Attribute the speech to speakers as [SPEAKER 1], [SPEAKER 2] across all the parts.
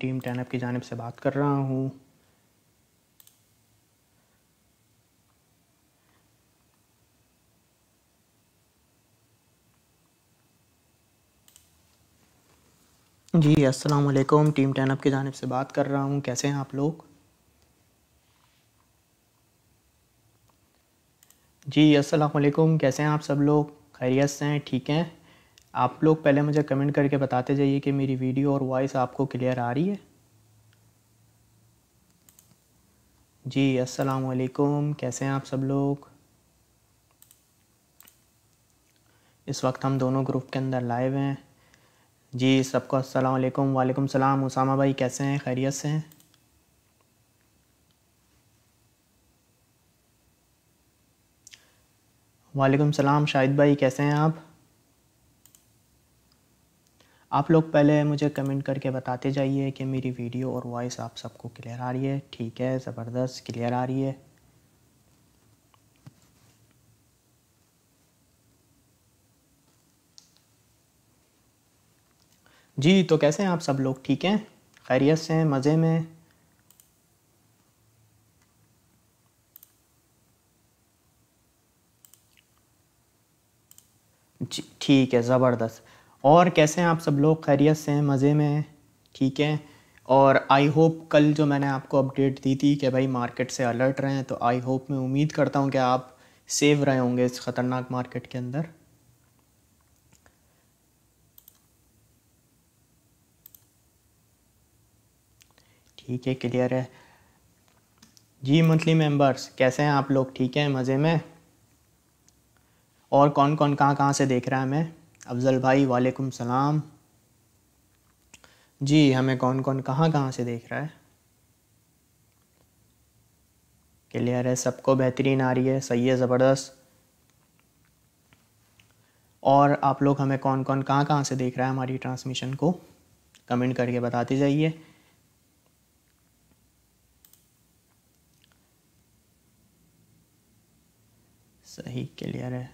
[SPEAKER 1] team टेनअप की जानब से बात कर रहा हूँ जी अस्सलाम वालेकुम टीम टेनअप की जानब से बात कर रहा हूँ कैसे हैं आप लोग जी अस्सलाम वालेकुम कैसे हैं आप सब लोग खैरियत से हैं ठीक हैं आप लोग पहले मुझे कमेंट करके बताते जाइए कि मेरी वीडियो और वॉइस आपको क्लियर आ रही है जी अस्सलाम वालेकुम कैसे हैं आप सब लोग इस वक्त हम दोनों ग्रुप के अंदर लाइव हैं जी सबको अस्सलाम वालेकुम वालेकुम सलाम उसामा भाई कैसे हैं खैरियत से हैं वालेकुम सलाम शाहिद भाई कैसे हैं आप आप लोग पहले मुझे कमेंट करके बताते जाइए कि मेरी वीडियो और वॉइस आप सबको क्लियर आ रही है ठीक है ज़बरदस्त क्लियर आ रही है जी तो कैसे हैं आप सब लोग ठीक हैं खैरियत से हैं मज़े में जी ठीक है ज़बरदस्त और कैसे हैं आप सब लोग खैरियत से हैं मज़े में ठीक है और आई होप कल जो मैंने आपको अपडेट दी थी कि भाई मार्केट से अलर्ट रहे हैं तो आई होप मैं उम्मीद करता हूँ कि आप सेव रहे होंगे इस ख़तरनाक मार्केट के अंदर ठीक है क्लियर है जी मंथली मेंबर्स कैसे हैं आप लोग ठीक हैं मज़े में और कौन कौन कहाँ कहाँ से देख रहा है मैं अफजल भाई वालेकुम सलाम जी हमें कौन कौन कहाँ कहाँ से देख रहा है क्लियर है सबको बेहतरीन आ रही है सही है ज़बरदस्त और आप लोग हमें कौन कौन कहाँ कहाँ से देख रहा है हमारी ट्रांसमिशन को कमेंट करके बताते जाइए सही क्लियर है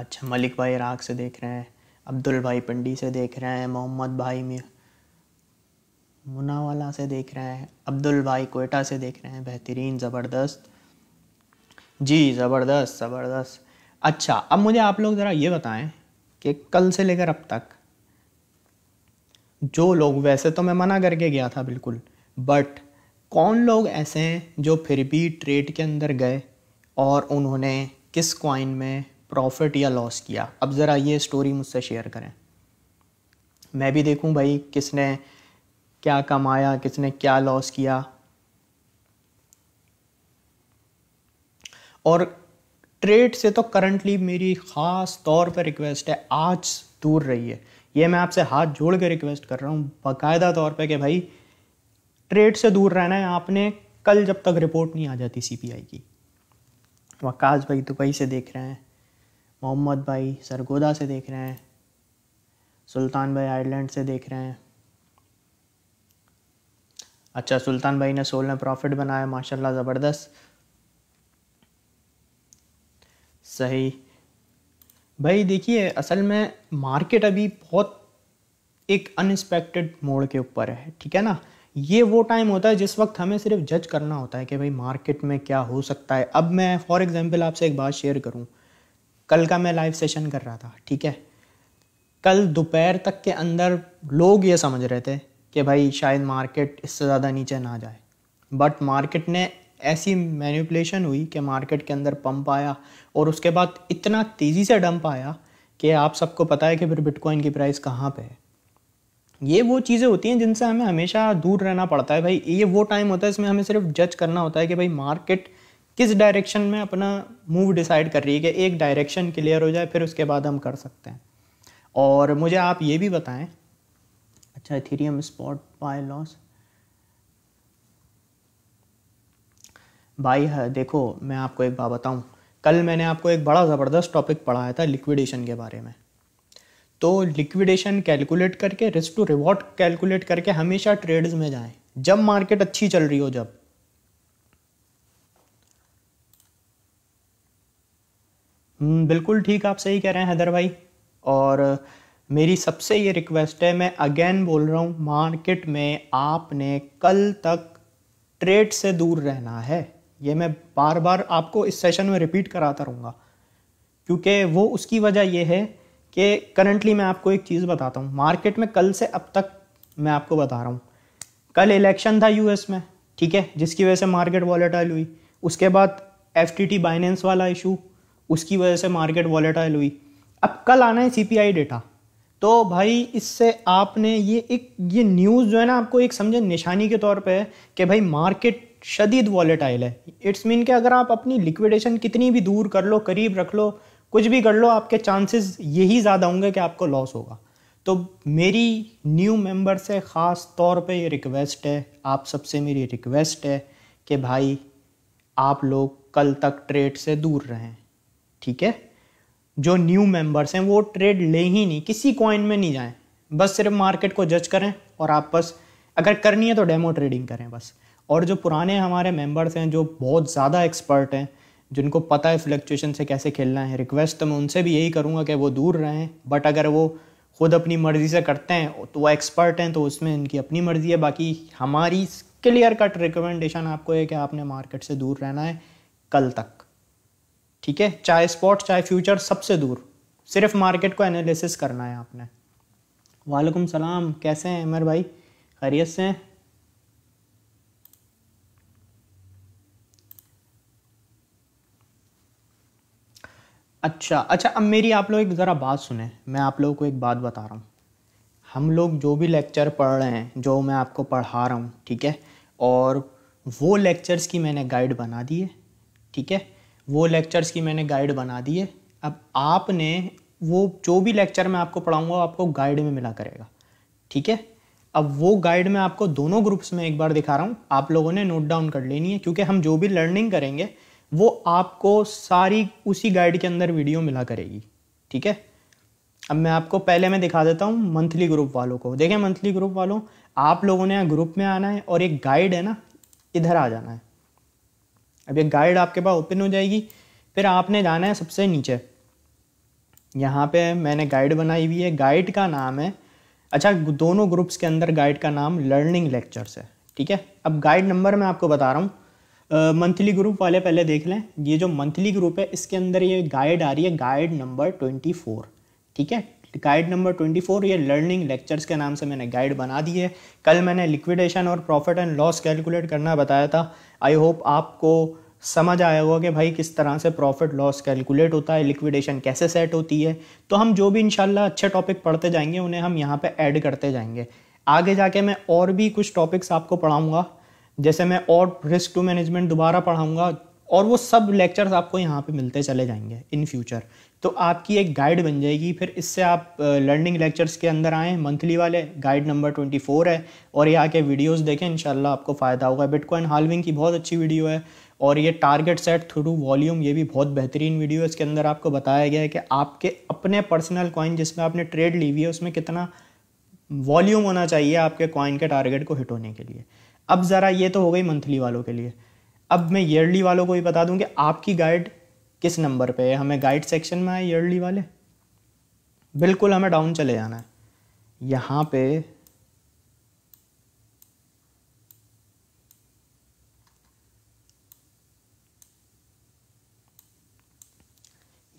[SPEAKER 1] अच्छा मलिक भाई राग से देख रहे हैं अब्दुल भाई पंडी से देख रहे हैं मोहम्मद भाई मिर मुनावाला से देख रहे हैं अब्दुल भाई कोयटा से देख रहे हैं बेहतरीन ज़बरदस्त जी ज़बरदस्त ज़बरदस्त अच्छा अब मुझे आप लोग ज़रा ये बताएं कि कल से लेकर अब तक जो लोग वैसे तो मैं मना करके गया था बिल्कुल बट कौन लोग ऐसे हैं जो फिर भी ट्रेड के अंदर गए और उन्होंने किस कॉइन में प्रॉफिट या लॉस किया अब ज़रा ये स्टोरी मुझसे शेयर करें मैं भी देखूं भाई किसने क्या कमाया किसने क्या लॉस किया और ट्रेड से तो करंटली मेरी ख़ास तौर पर रिक्वेस्ट है आज दूर रहिए ये मैं आपसे हाथ जोड़ के रिक्वेस्ट कर रहा हूँ बाकायदा तौर पे कि भाई ट्रेड से दूर रहना है आपने कल जब तक रिपोर्ट नहीं आ जाती सीपीआई की वकास भाई दुबई से देख रहे हैं मोहम्मद भाई सरगोदा से देख रहे हैं सुल्तान भाई आयरलैंड से देख रहे हैं अच्छा सुल्तान भाई ने सोल में प्रॉफिट बनाया माशाल्लाह ज़बरदस्त सही भाई देखिए असल में मार्केट अभी बहुत एक अनएक्सपेक्टेड मोड़ के ऊपर है ठीक है ना ये वो टाइम होता है जिस वक्त हमें सिर्फ जज करना होता है कि भाई मार्केट में क्या हो सकता है अब मैं फॉर एग्ज़ाम्पल आपसे एक बात शेयर करूँ कल का मैं लाइव सेशन कर रहा था ठीक है कल दोपहर तक के अंदर लोग ये समझ रहे थे कि भाई शायद मार्केट इससे ज़्यादा नीचे ना जाए बट मार्केट ने ऐसी मैनिपुलेशन हुई कि मार्केट के अंदर पंप आया और उसके बाद इतना तेज़ी से डंप आया कि आप सबको पता है कि फिर बिटकॉइन की प्राइस कहाँ पे है ये वो चीज़ें होती हैं जिनसे हमें हमेशा दूर रहना पड़ता है भाई ये वो टाइम होता है इसमें हमें सिर्फ जज करना होता है कि भाई मार्केट किस डायरेक्शन में अपना मूव डिसाइड कर रही है कि एक डायरेक्शन क्लियर हो जाए फिर उसके बाद हम कर सकते हैं और मुझे आप ये भी बताएं अच्छा इथीरियम स्पॉट बाय लॉस भाई है हाँ, देखो मैं आपको एक बात बताऊं कल मैंने आपको एक बड़ा ज़बरदस्त टॉपिक पढ़ाया था लिक्विडेशन के बारे में तो लिक्विडेशन कैलकुलेट करके रिस्क टू रिवॉर्ड कैलकुलेट करके हमेशा ट्रेड्स में जाएं जब मार्केट अच्छी चल रही हो जब हम्म, बिल्कुल ठीक आप सही कह रहे हैं हैदर भाई और मेरी सबसे ये रिक्वेस्ट है मैं अगेन बोल रहा हूँ मार्केट में आपने कल तक ट्रेड से दूर रहना है ये मैं बार बार आपको इस सेशन में रिपीट कराता रहूँगा क्योंकि वो उसकी वजह ये है कि करंटली मैं आपको एक चीज़ बताता हूँ मार्केट में कल से अब तक मैं आपको बता रहा हूँ कल इलेक्शन था यूएस में ठीक है जिसकी वजह से मार्केट वॉलेटाइल हुई उसके बाद एफ टी बाइनेंस वाला इशू उसकी वजह से मार्केट वॉलेटाइल हुई अब कल आना है सीपीआई डेटा तो भाई इससे आपने ये एक ये न्यूज़ जो है ना आपको एक समझे निशानी के तौर पे है कि भाई मार्केट शदीद वॉलेटाइल है इट्स मीन कि अगर आप अपनी लिक्विडेशन कितनी भी दूर कर लो करीब रख लो कुछ भी कर लो आपके चांसेस यही ज़्यादा होंगे कि आपको लॉस होगा तो मेरी न्यू मेंबर से ख़ास तौर पे ये रिक्वेस्ट है आप सबसे मेरी रिक्वेस्ट है कि भाई आप लोग कल तक ट्रेड से दूर रहें ठीक है जो न्यू मेंबर्स हैं वो ट्रेड ले ही नहीं किसी कॉइन में नहीं जाएं बस सिर्फ मार्केट को जज करें और आप बस अगर करनी है तो डेमो ट्रेडिंग करें बस और जो पुराने हमारे मेंबर्स हैं जो बहुत ज़्यादा एक्सपर्ट हैं जिनको पता है फ्लक्चुएशन से कैसे खेलना है रिक्वेस्ट तो मैं उनसे भी यही करूँगा कि वो दूर रहें बट अगर वो खुद अपनी मर्ज़ी से करते हैं तो वो एक्सपर्ट हैं तो उसमें इनकी अपनी मर्ज़ी है बाकी हमारी क्लियर कट रिकमेंडेशन आपको है कि आपने मार्केट से दूर रहना है कल तक ठीक है चाहे स्पॉट चाहे फ्यूचर सबसे दूर सिर्फ मार्केट को एनालिसिस करना है आपने वालेकुम सलाम कैसे हैं अमर भाई खैरियत से हैं अच्छा अच्छा अब मेरी आप लोग एक ज़रा बात सुने मैं आप लोगों को एक बात बता रहा हूँ हम लोग जो भी लेक्चर पढ़ रहे हैं जो मैं आपको पढ़ा रहा हूँ ठीक है और वो लेक्चर्स की मैंने गाइड बना दी है ठीक है वो लेक्चर्स की मैंने गाइड बना दी है अब आपने वो जो भी लेक्चर मैं आपको पढ़ाऊँगा आपको गाइड में मिला करेगा ठीक है अब वो गाइड मैं आपको दोनों ग्रुप्स में एक बार दिखा रहा हूँ आप लोगों ने नोट डाउन कर लेनी है क्योंकि हम जो भी लर्निंग करेंगे वो आपको सारी उसी गाइड के अंदर वीडियो मिला करेगी ठीक है अब मैं आपको पहले मैं दिखा देता हूँ मंथली ग्रुप वालों को देखें मंथली ग्रुप वालों आप लोगों ने ग्रुप में आना है और एक गाइड है ना इधर आ जाना है अब ये गाइड आपके पास ओपन हो जाएगी फिर आपने जाना है सबसे नीचे यहाँ पे मैंने गाइड बनाई हुई है गाइड का नाम है अच्छा दोनों ग्रुप्स के अंदर गाइड का नाम लर्निंग लेक्चर्स है ठीक है अब गाइड नंबर मैं आपको बता रहा हूँ मंथली ग्रुप वाले पहले देख लें ये जो मंथली ग्रुप है इसके अंदर ये गाइड आ रही है गाइड नंबर ट्वेंटी फोर ठीक है गाइड नंबर ट्वेंटी फोर ये लर्निंग लेक्चर्स के नाम से मैंने गाइड बना दी है कल मैंने लिक्विडेशन और प्रॉफिट एंड लॉस कैलकुलेट करना बताया था आई होप आपको समझ आया होगा कि भाई किस तरह से प्रॉफिट लॉस कैलकुलेट होता है लिक्विडेशन कैसे सेट होती है तो हम जो भी इंशाल्लाह अच्छे टॉपिक पढ़ते जाएंगे उन्हें हम यहाँ पे ऐड करते जाएंगे आगे जाके मैं और भी कुछ टॉपिक्स आपको पढ़ाऊँगा जैसे मैं और रिस्क टू मैनेजमेंट दोबारा पढ़ाऊँगा और वो सब लेक्चर्स आपको यहाँ पे मिलते चले जाएंगे इन फ्यूचर तो आपकी एक गाइड बन जाएगी फिर इससे आप लर्निंग लेक्चर्स के अंदर आएँ मंथली वाले गाइड नंबर ट्वेंटी फोर है और ये आके वीडियोस देखें इन आपको फ़ायदा होगा बिटकॉइन हालविंग की बहुत अच्छी वीडियो है और ये टारगेट सेट थ्रू वॉल्यूम ये भी बहुत बेहतरीन वीडियो है इसके अंदर आपको बताया गया है कि आपके अपने पर्सनल कॉइन जिसमें आपने ट्रेड ली हुई है उसमें कितना वॉल्यूम होना चाहिए आपके कॉइन के टारगेट को हिट होने के लिए अब ज़रा ये तो हो गई मंथली वालों के लिए अब मैं ईयरली वालों को भी बता दूं कि आपकी गाइड किस नंबर पे है हमें गाइड सेक्शन में आए ईयरली वाले बिल्कुल हमें डाउन चले जाना है यहाँ पे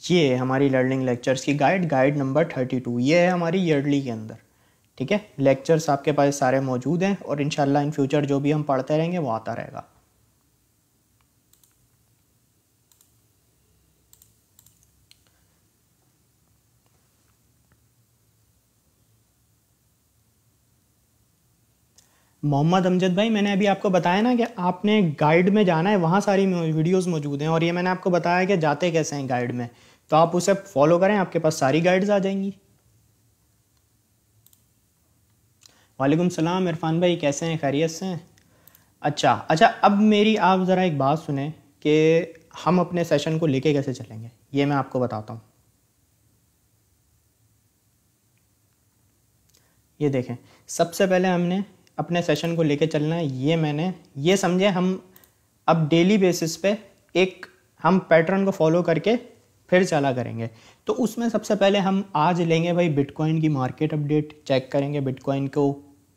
[SPEAKER 1] ये हमारी लर्निंग लेक्चर्स की guide guide number thirty two ये है हमारी ईयरली के अंदर ठीक है लेक्चर्स आपके पास सारे मौजूद हैं और इन इन फ्यूचर जो भी हम पढ़ते रहेंगे वो आता रहेगा मोहम्मद अमजद भाई मैंने अभी आपको बताया ना कि आपने गाइड में जाना है वहाँ सारी वीडियोस मौजूद हैं और ये मैंने आपको बताया कि जाते कैसे हैं गाइड में तो आप उसे फॉलो करें आपके पास सारी गाइड्स आ जाएंगी वालेकुम सलाम इरफान भाई कैसे हैं खैरियत से हैं अच्छा अच्छा अब मेरी आप ज़रा एक बात सुने कि हम अपने सेशन को लेके कैसे चलेंगे ये मैं आपको बताता हूँ ये देखें सबसे पहले हमने अपने सेशन को लेके चलना है ये मैंने ये समझे हम अब डेली बेसिस पे एक हम पैटर्न को फॉलो करके फिर चला करेंगे तो उसमें सबसे पहले हम आज लेंगे भाई बिटकॉइन की मार्केट अपडेट चेक करेंगे बिटकॉइन को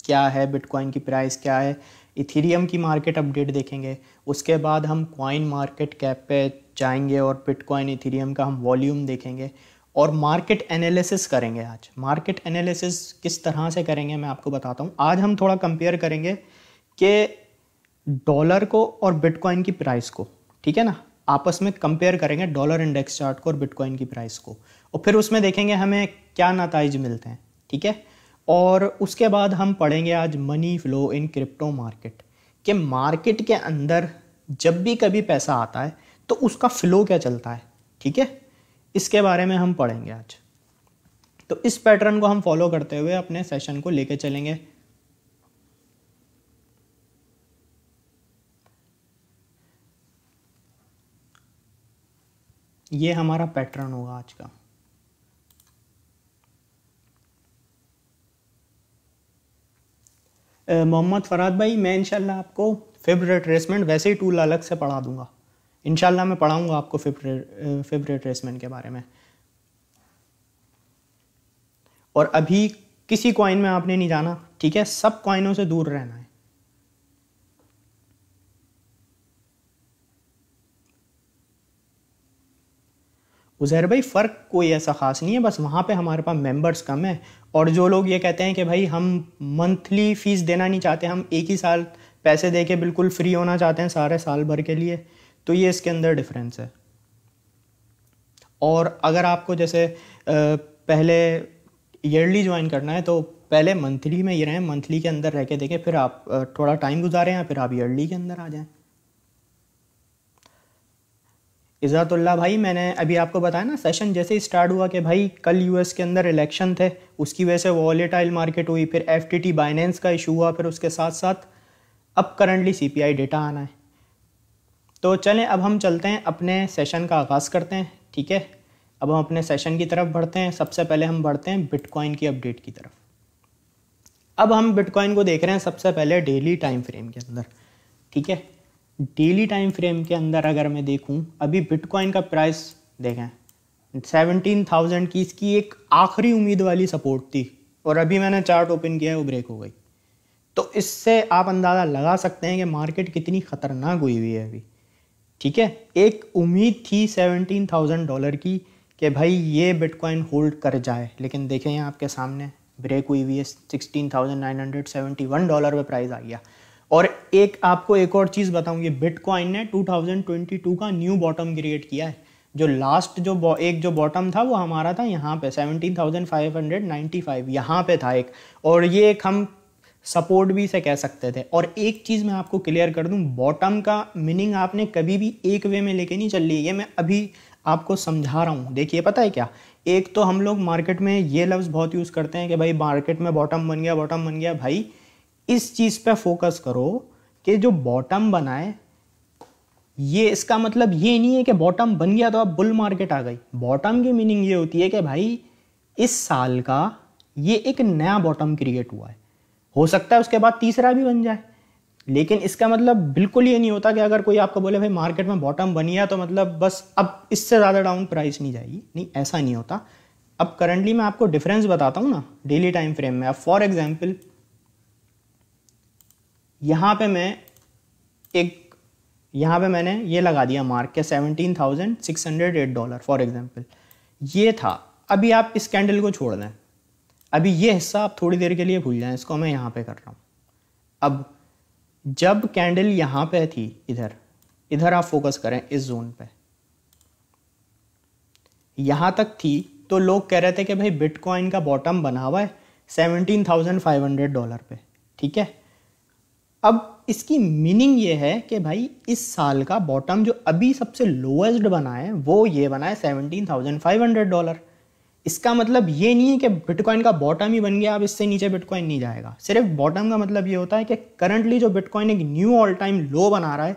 [SPEAKER 1] क्या है बिटकॉइन की प्राइस क्या है इथीरियम की मार्केट अपडेट देखेंगे उसके बाद हम कॉइन मार्केट कैप पे जाएंगे और बिटकॉइन इथीरियम का हम वॉल्यूम देखेंगे और मार्केट एनालिसिस करेंगे आज मार्केट एनालिसिस किस तरह से करेंगे मैं आपको बताता हूँ आज हम थोड़ा कंपेयर करेंगे कि डॉलर को और बिटकॉइन की प्राइस को ठीक है ना आपस में कंपेयर करेंगे डॉलर इंडेक्स चार्ट को और बिटकॉइन की प्राइस को और फिर उसमें देखेंगे हमें क्या नतज मिलते हैं ठीक है और उसके बाद हम पढ़ेंगे आज money flow in crypto market कि मार्केट के अंदर जब भी कभी पैसा आता है तो उसका फ्लो क्या चलता है ठीक है इसके बारे में हम पढ़ेंगे आज तो इस पैटर्न को हम फॉलो करते हुए अपने सेशन को लेके चलेंगे ये हमारा पैटर्न होगा आज का मोहम्मद फराद भाई मैं इंशाल्लाह आपको फिब रिट्रेसमेंट वैसे ही टूल अलग से पढ़ा दूंगा इनशाला मैं पढ़ाऊँगा आपको फिब फिबरेट रेसमैन के बारे में और अभी किसी कॉइन में आपने नहीं जाना ठीक है सब कॉइनों से दूर रहना है उजैर भाई फ़र्क कोई ऐसा ख़ास नहीं है बस वहाँ पे हमारे पास मेंबर्स कम है और जो लोग ये कहते हैं कि भाई हम मंथली फ़ीस देना नहीं चाहते हम एक ही साल पैसे दे के बिल्कुल फ्री होना चाहते हैं सारे साल भर के लिए तो ये इसके अंदर डिफरेंस है और अगर आपको जैसे पहले ईयरली ज्वाइन करना है तो पहले मंथली में ये रहें मंथली के अंदर रह के देखें फिर आप थोड़ा टाइम गुजारें या फिर आप ईयरली के अंदर आ जाएं इज़ातुल्ला भाई मैंने अभी आपको बताया ना सेशन जैसे ही स्टार्ट हुआ कि भाई कल यूएस के अंदर इलेक्शन थे उसकी वजह से वॉलेटाइल मार्केट हुई फिर टी बाइनेंस का इशू हुआ फिर उसके साथ साथ अब करंटली सी डेटा आना है तो चलें अब हम चलते हैं अपने सेशन का आगाज़ करते हैं ठीक है अब हम अपने सेशन की तरफ बढ़ते हैं सबसे पहले हम बढ़ते हैं बिटकॉइन की अपडेट की तरफ अब हम बिटकॉइन को देख रहे हैं सबसे पहले डेली टाइम फ्रेम के अंदर ठीक है डेली टाइम फ्रेम के अंदर अगर मैं देखूं अभी बिटकॉइन का प्राइस देखें सेवनटीन थाउजेंड की इसकी एक आखिरी उम्मीद वाली सपोर्ट थी और अभी मैंने चार्ट ओपन किया है वो ब्रेक हो गई तो इससे आप अंदाज़ा लगा सकते हैं कि मार्केट कितनी ख़तरनाक हुई हुई है अभी ठीक है एक उम्मीद थी सेवनटीन थाउजेंड डॉलर की कि भाई ये बिटकॉइन होल्ड कर जाए लेकिन देखें यहाँ आपके सामने ब्रेक हुई हुई है sixteen thousand nine hundred seventy one dollar पर प्राइस आ गया और एक आपको एक और चीज़ बताऊँ ये बिटकॉइन ने टू थाउजेंड ट्वेंटी टू का न्यू बॉटम क्रिएट किया है जो लास्ट जो एक जो बॉटम था वो हमारा था यहाँ पे seventeen thousand five hundred five यहाँ पे था एक और ये एक हम सपोर्ट भी इसे कह सकते थे और एक चीज़ मैं आपको क्लियर कर दूं बॉटम का मीनिंग आपने कभी भी एक वे में लेके नहीं चल रही ये मैं अभी आपको समझा रहा हूँ देखिए पता है क्या एक तो हम लोग मार्केट में ये लफ्ज़ बहुत यूज़ करते हैं कि भाई मार्केट में बॉटम बन गया बॉटम बन गया भाई इस चीज़ पर फोकस करो कि जो बॉटम बनाए ये इसका मतलब ये नहीं है कि बॉटम बन गया तो अब बुल मार्केट आ गई बॉटम की मीनिंग ये होती है कि भाई इस साल का ये एक नया बॉटम क्रिएट हुआ है हो सकता है उसके बाद तीसरा भी बन जाए लेकिन इसका मतलब बिल्कुल ये नहीं होता कि अगर कोई आपको बोले भाई मार्केट में बॉटम बनी है तो मतलब बस अब इससे ज़्यादा डाउन प्राइस नहीं जाएगी नहीं ऐसा नहीं होता अब करंटली मैं आपको डिफरेंस बताता हूँ ना डेली टाइम फ्रेम में अब फॉर एग्जाम्पल यहाँ पे मैं एक यहाँ पे मैंने ये लगा दिया मार्क के seventeen thousand six hundred eight dollar for example ये था अभी आप इस कैंडल को छोड़ दें अभी ये हिस्सा आप थोड़ी देर के लिए भूल जाएं इसको मैं यहाँ पे कर रहा हूँ अब जब कैंडल यहाँ पे थी इधर इधर आप फोकस करें इस जोन पे यहाँ तक थी तो लोग कह रहे थे कि भाई बिटकॉइन का बॉटम बना हुआ है seventeen thousand five hundred dollar पे ठीक है अब इसकी मीनिंग ये है कि भाई इस साल का बॉटम जो अभी सबसे लोएस्ट बना है वो ये बना है seventeen thousand five hundred dollar इसका मतलब ये नहीं है कि बिटकॉइन का बॉटम ही बन गया अब इससे नीचे बिटकॉइन नहीं जाएगा सिर्फ बॉटम का मतलब ये होता है कि करंटली जो बिटकॉइन एक न्यू ऑल टाइम लो बना रहा है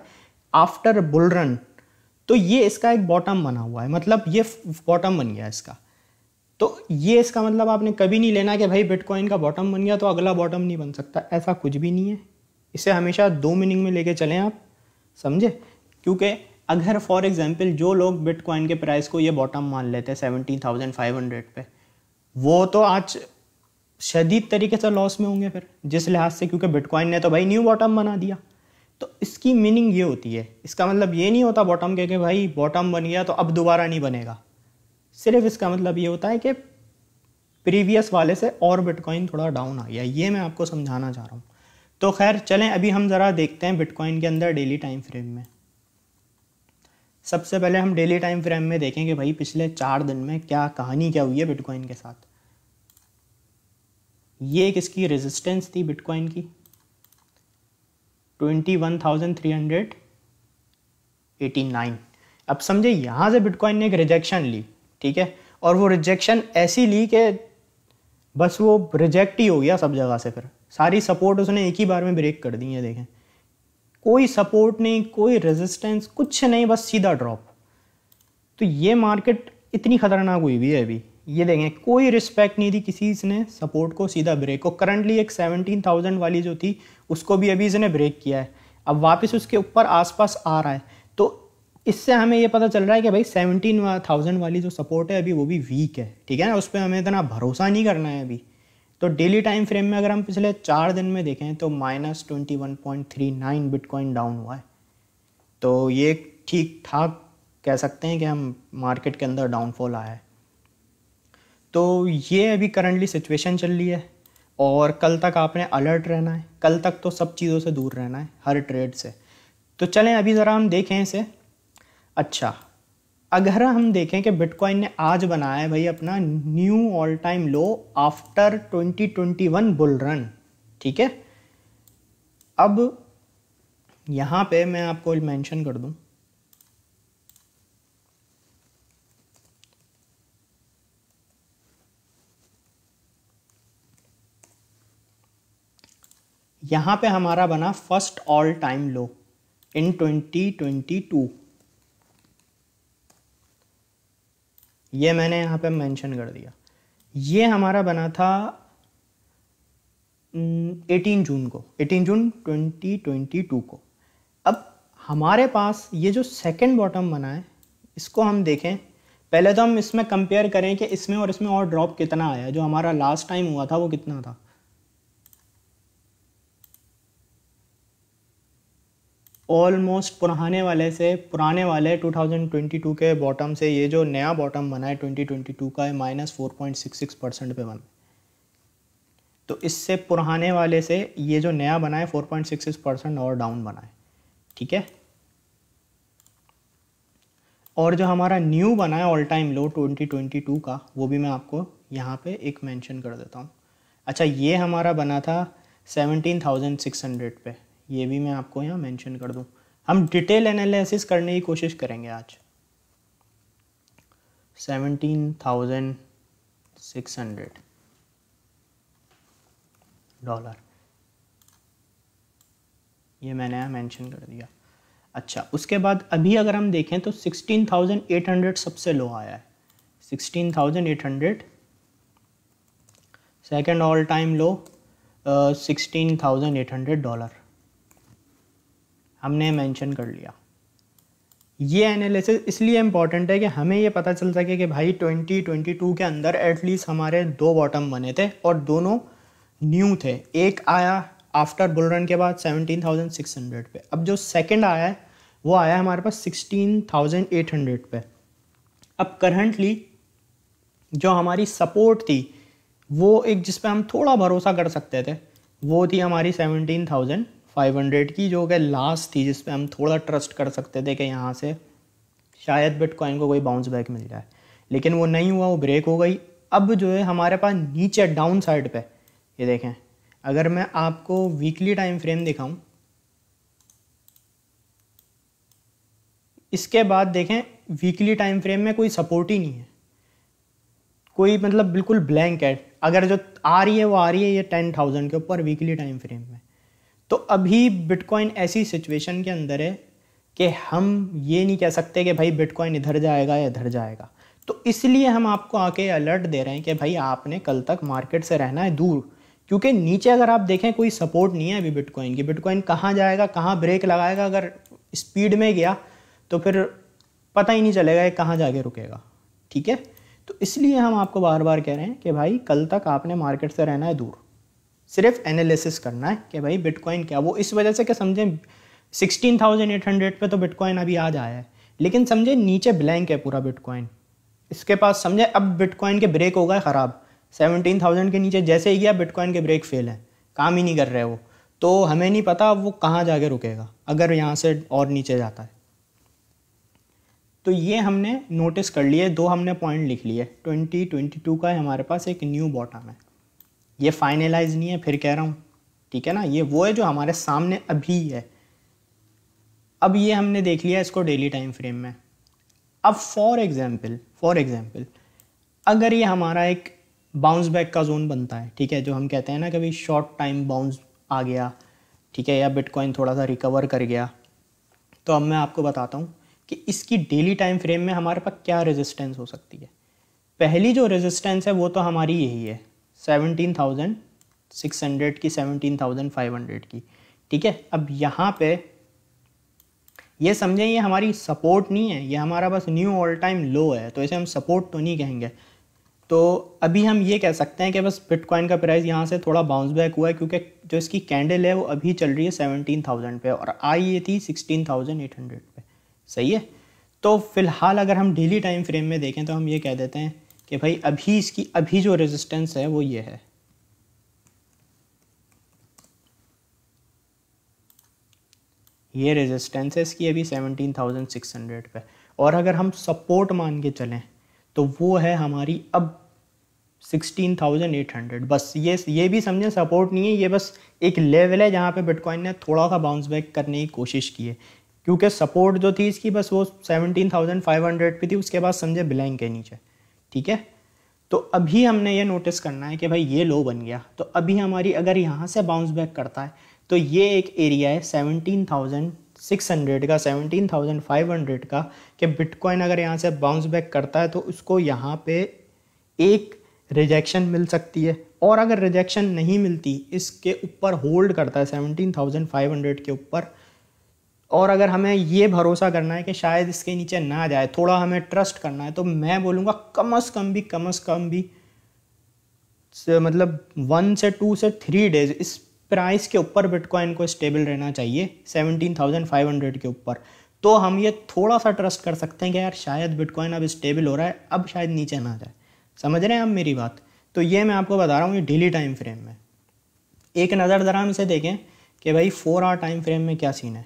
[SPEAKER 1] आफ्टर बुल रन तो ये इसका एक बॉटम बना हुआ है मतलब ये बॉटम बन गया इसका तो ये इसका मतलब आपने कभी नहीं लेना कि भाई बिटकॉइन का बॉटम बन गया तो अगला बॉटम नहीं बन सकता ऐसा कुछ भी नहीं है इसे हमेशा दो मीनिंग में लेके चलें आप समझे क्योंकि अगर फॉर एग्जांपल जो लोग बिटकॉइन के प्राइस को ये बॉटम मान लेते हैं सेवनटीन थाउजेंड फाइव हंड्रेड पे वो तो आज शदीद तरीके से लॉस में होंगे फिर जिस लिहाज से क्योंकि बिटकॉइन ने तो भाई न्यू बॉटम बना दिया तो इसकी मीनिंग ये होती है इसका मतलब ये नहीं होता बॉटम के कि भाई बॉटम बन गया तो अब दोबारा नहीं बनेगा सिर्फ इसका मतलब ये होता है कि प्रीवियस वाले से और बिटकॉइन थोड़ा डाउन आ गया ये मैं आपको समझाना चाह रहा हूँ तो खैर चलें अभी हम ज़रा देखते हैं बिटकॉइन के अंदर डेली टाइम फ्रेम में सबसे पहले हम डेली टाइम फ्रेम में देखें कि भाई पिछले चार दिन में क्या कहानी क्या हुई है बिटकॉइन के साथ ये किसकी रेजिस्टेंस थी बिटकॉइन की twenty one thousand three hundred eighty nine अब समझे यहाँ से बिटकॉइन ने एक रिजेक्शन ली ठीक है और वो रिजेक्शन ऐसी ली कि बस वो रिजेक्ट ही हो गया सब जगह से फिर सारी सपोर्ट उसने एक ही बार में ब्रेक कर दी है देखें कोई सपोर्ट नहीं कोई रेजिस्टेंस कुछ नहीं बस सीधा ड्रॉप तो ये मार्केट इतनी ख़तरनाक हुई हुई है अभी ये देखें कोई रिस्पेक्ट नहीं थी किसी इसने सपोर्ट को सीधा ब्रेक को करंटली एक सेवनटीन थाउजेंड वाली जो थी उसको भी अभी इसने ब्रेक किया है अब वापस उसके ऊपर आसपास आ रहा है तो इससे हमें ये पता चल रहा है कि भाई सेवनटीन थाउजेंड वाली जो सपोर्ट है अभी वो भी वीक है ठीक है ना उस पर हमें इतना भरोसा नहीं करना है अभी तो डेली टाइम फ्रेम में अगर हम पिछले चार दिन में देखें तो minus twenty one point three nine bitcoin down हुआ है तो ये ठीक ठाक कह सकते हैं कि हम मार्केट के अंदर डाउनफॉल आया है तो ये अभी करंटली सिचुएशन चल रही है और कल तक आपने अलर्ट रहना है कल तक तो सब चीज़ों से दूर रहना है हर ट्रेड से तो चलें अभी ज़रा हम देखें इसे अच्छा अगर हम देखें कि बिटकॉइन ने आज बनाया है भाई अपना new all time low after 2021 bull run ठीक है अब यहां पे मैं आपको मेंशन कर दू यहां पे हमारा बना first all time low in 2022 ये मैंने यहाँ पे मेंशन कर दिया ये हमारा बना था 18 जून को 18 जून 2022 को अब हमारे पास ये जो सेकंड बॉटम बना है इसको हम देखें पहले तो हम इसमें कंपेयर करें कि इसमें और इसमें और ड्रॉप कितना आया जो हमारा लास्ट टाइम हुआ था वो कितना था ऑलमोस्ट पुराने वाले से पुराने वाले 2022 के बॉटम से ये जो नया बॉटम बना है 2022 का है minus four point six six percent पे बना तो इससे पुराने वाले से ये जो नया बना है four point six six percent और डाउन बना है ठीक है और जो हमारा न्यू बना है ऑल टाइम लो 2022 का वो भी मैं आपको यहाँ पे एक मेंशन कर देता हूँ अच्छा ये हमारा बना था हंड्रेड पे ये भी मैं आपको यहाँ मेंशन कर दूँ हम डिटेल एनालिसिस करने की कोशिश करेंगे आज seventeen thousand six hundred dollar ये मैंने यहाँ मेंशन कर दिया अच्छा उसके बाद अभी अगर हम देखें तो सिक्सटीन थाउजेंड एट हंड्रेड सबसे लो आया है sixteen thousand eight hundred second all time low sixteen thousand eight hundred dollar हमने मेंशन कर लिया ये एनालिसिस इसलिए इम्पॉर्टेंट है कि हमें ये पता चल सके कि भाई 2022 के अंदर एटलीस्ट हमारे दो बॉटम बने थे और दोनों न्यू थे एक आया आफ्टर बुल रन के बाद 17,600 पे अब जो सेकंड आया है वो आया हमारे पास 16,800 पे अब करंटली जो हमारी सपोर्ट थी वो एक जिस पे हम थोड़ा भरोसा कर सकते थे वो थी हमारी थाउजेंड 500 की जो कि लास्ट थी जिस हम थोड़ा ट्रस्ट कर सकते थे कि यहाँ से शायद बिटकॉइन को कोई बाउंस बैक मिल जाए लेकिन वो नहीं हुआ वो ब्रेक हो गई अब जो है हमारे पास नीचे डाउन साइड पर ये देखें अगर मैं आपको वीकली टाइम फ्रेम दिखाऊं इसके बाद देखें वीकली टाइम फ्रेम में कोई सपोर्ट ही नहीं है कोई मतलब बिल्कुल ब्लैंक है अगर जो आ रही है वो आ रही है ये टेन थाउजेंड के ऊपर वीकली टाइम फ्रेम में तो अभी बिटकॉइन ऐसी सिचुएशन के अंदर है कि हम ये नहीं कह सकते कि भाई बिटकॉइन इधर जाएगा या इधर जाएगा तो इसलिए हम आपको आके अलर्ट दे रहे हैं कि भाई आपने कल तक मार्केट से रहना है दूर क्योंकि नीचे अगर आप देखें कोई सपोर्ट नहीं है अभी बिटकॉइन की बिटकॉइन कहाँ जाएगा कहाँ ब्रेक लगाएगा अगर स्पीड में गया तो फिर पता ही नहीं चलेगा ये कहाँ जाके रुकेगा ठीक है तो इसलिए हम आपको बार बार कह रहे हैं कि भाई कल तक आपने मार्केट से रहना है दूर सिर्फ एनालिसिस करना है कि भाई बिटकॉइन क्या वो इस वजह से क्या समझें सिक्सटीन थाउजेंड एट हंड्रेड पर तो बिटकॉइन अभी आ जाया है लेकिन समझे नीचे ब्लैंक है पूरा बिटकॉइन इसके पास समझे अब बिटकॉइन के ब्रेक हो गए ख़राब सेवनटीन थाउजेंड के नीचे जैसे ही गया बिटकॉइन के ब्रेक फेल है काम ही नहीं कर रहे वो तो हमें नहीं पता वो कहाँ जाके रुकेगा अगर यहाँ से और नीचे जाता है तो ये हमने नोटिस कर लिए दो हमने पॉइंट लिख लिए ट्वेंटी ट्वेंटी टू का हमारे पास एक न्यू बॉटम है ये फाइनलाइज नहीं है फिर कह रहा हूँ ठीक है ना ये वो है जो हमारे सामने अभी है अब ये हमने देख लिया इसको डेली टाइम फ्रेम में अब फॉर एग्ज़ाम्पल फॉर एग्ज़ाम्पल अगर ये हमारा एक बाउंस बैक का जोन बनता है ठीक है जो हम कहते हैं ना कभी शॉर्ट टाइम बाउंस आ गया ठीक है या बिटकॉइन थोड़ा सा रिकवर कर गया तो अब मैं आपको बताता हूँ कि इसकी डेली टाइम फ्रेम में हमारे पास क्या रेजिस्टेंस हो सकती है पहली जो रेजिस्टेंस है वो तो हमारी यही है सेवनटीन थाउजेंड सिक्स हंड्रेड की सेवनटीन थाउजेंड फाइव हंड्रेड की ठीक है अब यहाँ पे ये समझें ये हमारी सपोर्ट नहीं है ये हमारा बस न्यू ऑल टाइम लो है तो इसे हम सपोर्ट तो नहीं कहेंगे तो अभी हम ये कह सकते हैं कि बस बिटकॉइन का प्राइस यहाँ से थोड़ा बाउंस बैक हुआ है क्योंकि जो इसकी कैंडल है वो अभी चल रही है सेवनटीन थाउजेंड पे और आई ये थी सिक्सटीन थाउजेंड एट हंड्रेड पे सही है तो फिलहाल अगर हम डेली टाइम फ्रेम में देखें तो हम ये कह देते हैं कि भाई अभी इसकी अभी जो रेजिस्टेंस है वो ये है ये रेजिस्टेंस है इसकी अभी 17,600 पे और अगर हम सपोर्ट मान के चलें तो वो है हमारी अब 16,800 बस ये ये भी समझें सपोर्ट नहीं है ये बस एक लेवल है जहाँ पे बिटकॉइन ने थोड़ा सा बाउंस बैक करने की कोशिश की है क्योंकि सपोर्ट जो थी इसकी बस वो 17,500 पे थी उसके बाद समझे ब्लैंक के नीचे ठीक है तो अभी हमने ये नोटिस करना है कि भाई ये लो बन गया तो अभी हमारी अगर यहाँ से बाउंस बैक करता है तो ये एक एरिया है सेवनटीन थाउजेंड सिक्स हंड्रेड का सेवनटीन थाउजेंड फाइव हंड्रेड का कि बिटकॉइन अगर यहाँ से बाउंस बैक करता है तो उसको यहाँ पे एक रिजेक्शन मिल सकती है और अगर रिजेक्शन नहीं मिलती इसके ऊपर होल्ड करता है सेवनटीन थाउजेंड फाइव हंड्रेड के ऊपर और अगर हमें ये भरोसा करना है कि शायद इसके नीचे ना जाए थोड़ा हमें ट्रस्ट करना है तो मैं बोलूँगा कम अज़ कम भी कम अज़ कम भी मतलब वन से टू से थ्री डेज इस प्राइस के ऊपर बिटकॉइन को स्टेबल रहना चाहिए सेवनटीन थाउजेंड फाइव हंड्रेड के ऊपर तो हम ये थोड़ा सा ट्रस्ट कर सकते हैं कि यार शायद बिटकॉइन अब स्टेबल हो रहा है अब शायद नीचे ना जाए समझ रहे हैं आप मेरी बात तो ये मैं आपको बता रहा हूँ ये डेली टाइम फ्रेम में एक नज़र दराम से इसे देखें कि भाई फोर आवर टाइम फ्रेम में क्या सीन है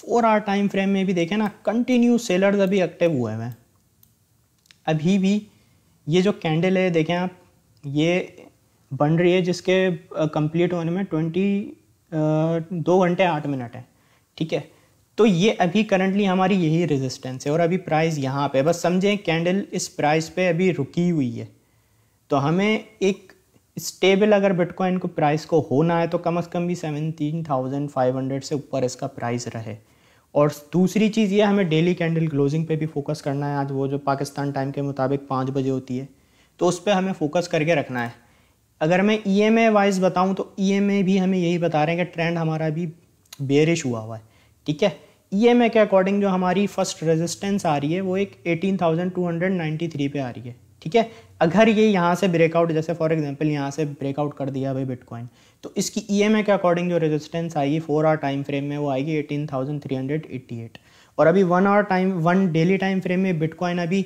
[SPEAKER 1] फोर आवर टाइम फ्रेम में भी देखें ना कंटिन्यू सेलर्स अभी एक्टिव हुए हैं अभी भी ये जो कैंडल है देखें आप ये बन रही है जिसके कंप्लीट होने में ट्वेंटी दो घंटे आठ मिनट है ठीक है तो ये अभी करंटली हमारी यही रेजिस्टेंस है और अभी प्राइस यहाँ पे बस समझें कैंडल इस प्राइस पे अभी रुकी हुई है तो हमें एक स्टेबल अगर बिटकॉइन को प्राइस को होना है तो कम से कम भी सेवनटीन थाउजेंड फाइव हंड्रेड से ऊपर इसका प्राइस रहे और दूसरी चीज़ ये हमें डेली कैंडल क्लोजिंग पे भी फोकस करना है आज वो जो पाकिस्तान टाइम के मुताबिक पाँच बजे होती है तो उस पर हमें फोकस करके रखना है अगर मैं ई एम ए वाइज बताऊँ तो ई एम ए भी हमें यही बता रहे हैं कि ट्रेंड हमारा भी बेरिश हुआ हुआ है ठीक है ई एम ए के अकॉर्डिंग जो हमारी फर्स्ट रेजिस्टेंस आ रही है वो एक eighteen thousand two hundred ninety three पे आ रही है ठीक है अगर ये यहाँ से ब्रेकआउट जैसे फॉर एग्जांपल यहाँ से ब्रेकआउट कर दिया भाई बिटकॉइन तो इसकी ईएमए e के अकॉर्डिंग जो रेजिस्टेंस आएगी फोर आवर टाइम फ्रेम में वो आएगी एट और अभी one hour time one daily time frame में बिटकॉइन अभी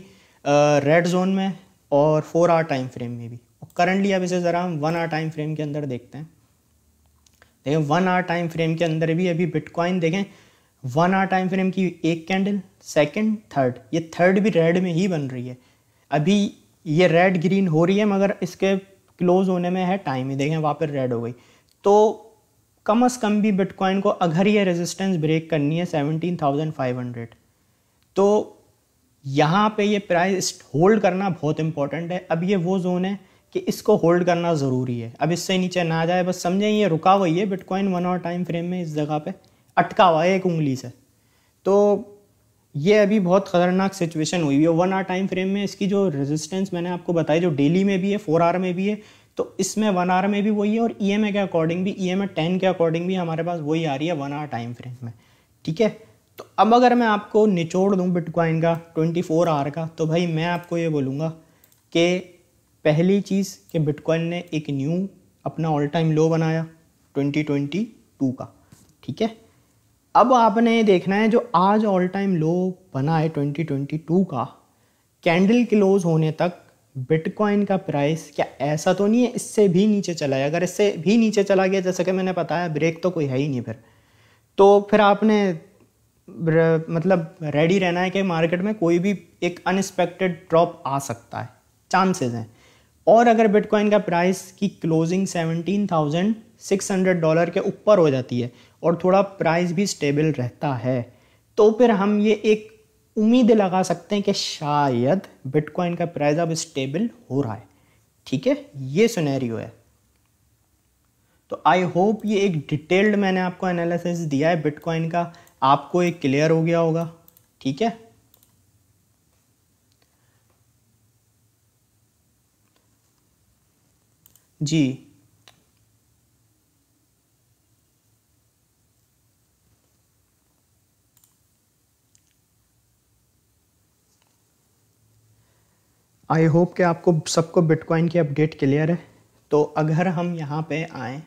[SPEAKER 1] रेड uh, जोन में और फोर आवर टाइम फ्रेम में भी करंटली अब इसे ज़रा हम वन आवर टाइम फ्रेम के अंदर देखते हैं देखें वन आवर टाइम फ्रेम के अंदर भी अभी बिटकॉइन देखें वन आवर टाइम फ्रेम की एक कैंडल सेकेंड थर्ड ये थर्ड भी रेड में ही बन रही है अभी ये रेड ग्रीन हो रही है मगर इसके क्लोज होने में है टाइम ही देखें वहाँ पर रेड हो गई तो कम अज़ कम भी बिटकॉइन को अगर ये रेजिस्टेंस ब्रेक करनी है सेवनटीन थाउजेंड फाइव हंड्रेड तो यहाँ पे ये प्राइस होल्ड करना बहुत इंपॉर्टेंट है अब ये वो जोन है कि इसको होल्ड करना ज़रूरी है अब इससे नीचे ना जाए बस समझें ये रुका ही है bitcoin one hour time frame में इस जगह पे अटका हुआ है एक उंगली से तो ये अभी बहुत खतरनाक सिचुएशन हुई है वन आवर टाइम फ्रेम में इसकी जो रेजिस्टेंस मैंने आपको बताई जो डेली में भी है फोर आवर में भी है तो इसमें वन आवर में भी वही है और ई एम ए के अकॉर्डिंग भी ई एम ए टेन के अकॉर्डिंग भी हमारे पास वही आ रही है वन आवर टाइम फ्रेम में ठीक है तो अब अगर मैं आपको निचोड़ दूँ बिटकॉइन का ट्वेंटी फोर आवर का तो भाई मैं आपको ये बोलूँगा कि पहली चीज़ कि बिटकॉइन ने एक न्यू अपना ऑल टाइम लो बनाया ट्वेंटी ट्वेंटी टू का ठीक है अब आपने देखना है जो आज ऑल टाइम लो बना है 2022 का कैंडल क्लोज होने तक बिटकॉइन का प्राइस क्या ऐसा तो नहीं है इससे भी नीचे चला है अगर इससे भी नीचे चला गया जैसा कि मैंने बताया ब्रेक तो कोई है ही नहीं फिर तो फिर आपने मतलब रेडी रहना है कि मार्केट में कोई भी एक अनएक्सपेक्टेड ड्रॉप आ सकता है चांसेस हैं और अगर बिटकॉइन का प्राइस की closing seventeen thousand six hundred dollar के ऊपर हो जाती है और थोड़ा प्राइस भी स्टेबल रहता है तो फिर हम ये एक उम्मीद लगा सकते हैं कि शायद बिटकॉइन का प्राइस अब स्टेबल हो रहा है ठीक है ये सुनहरी है तो आई होप ये एक डिटेल्ड मैंने आपको एनालिसिस दिया है बिटकॉइन का आपको एक क्लियर हो गया होगा ठीक है जी आई होप कि आपको सबको बिटकॉइन की अपडेट क्लियर है तो अगर हम यहाँ पे आए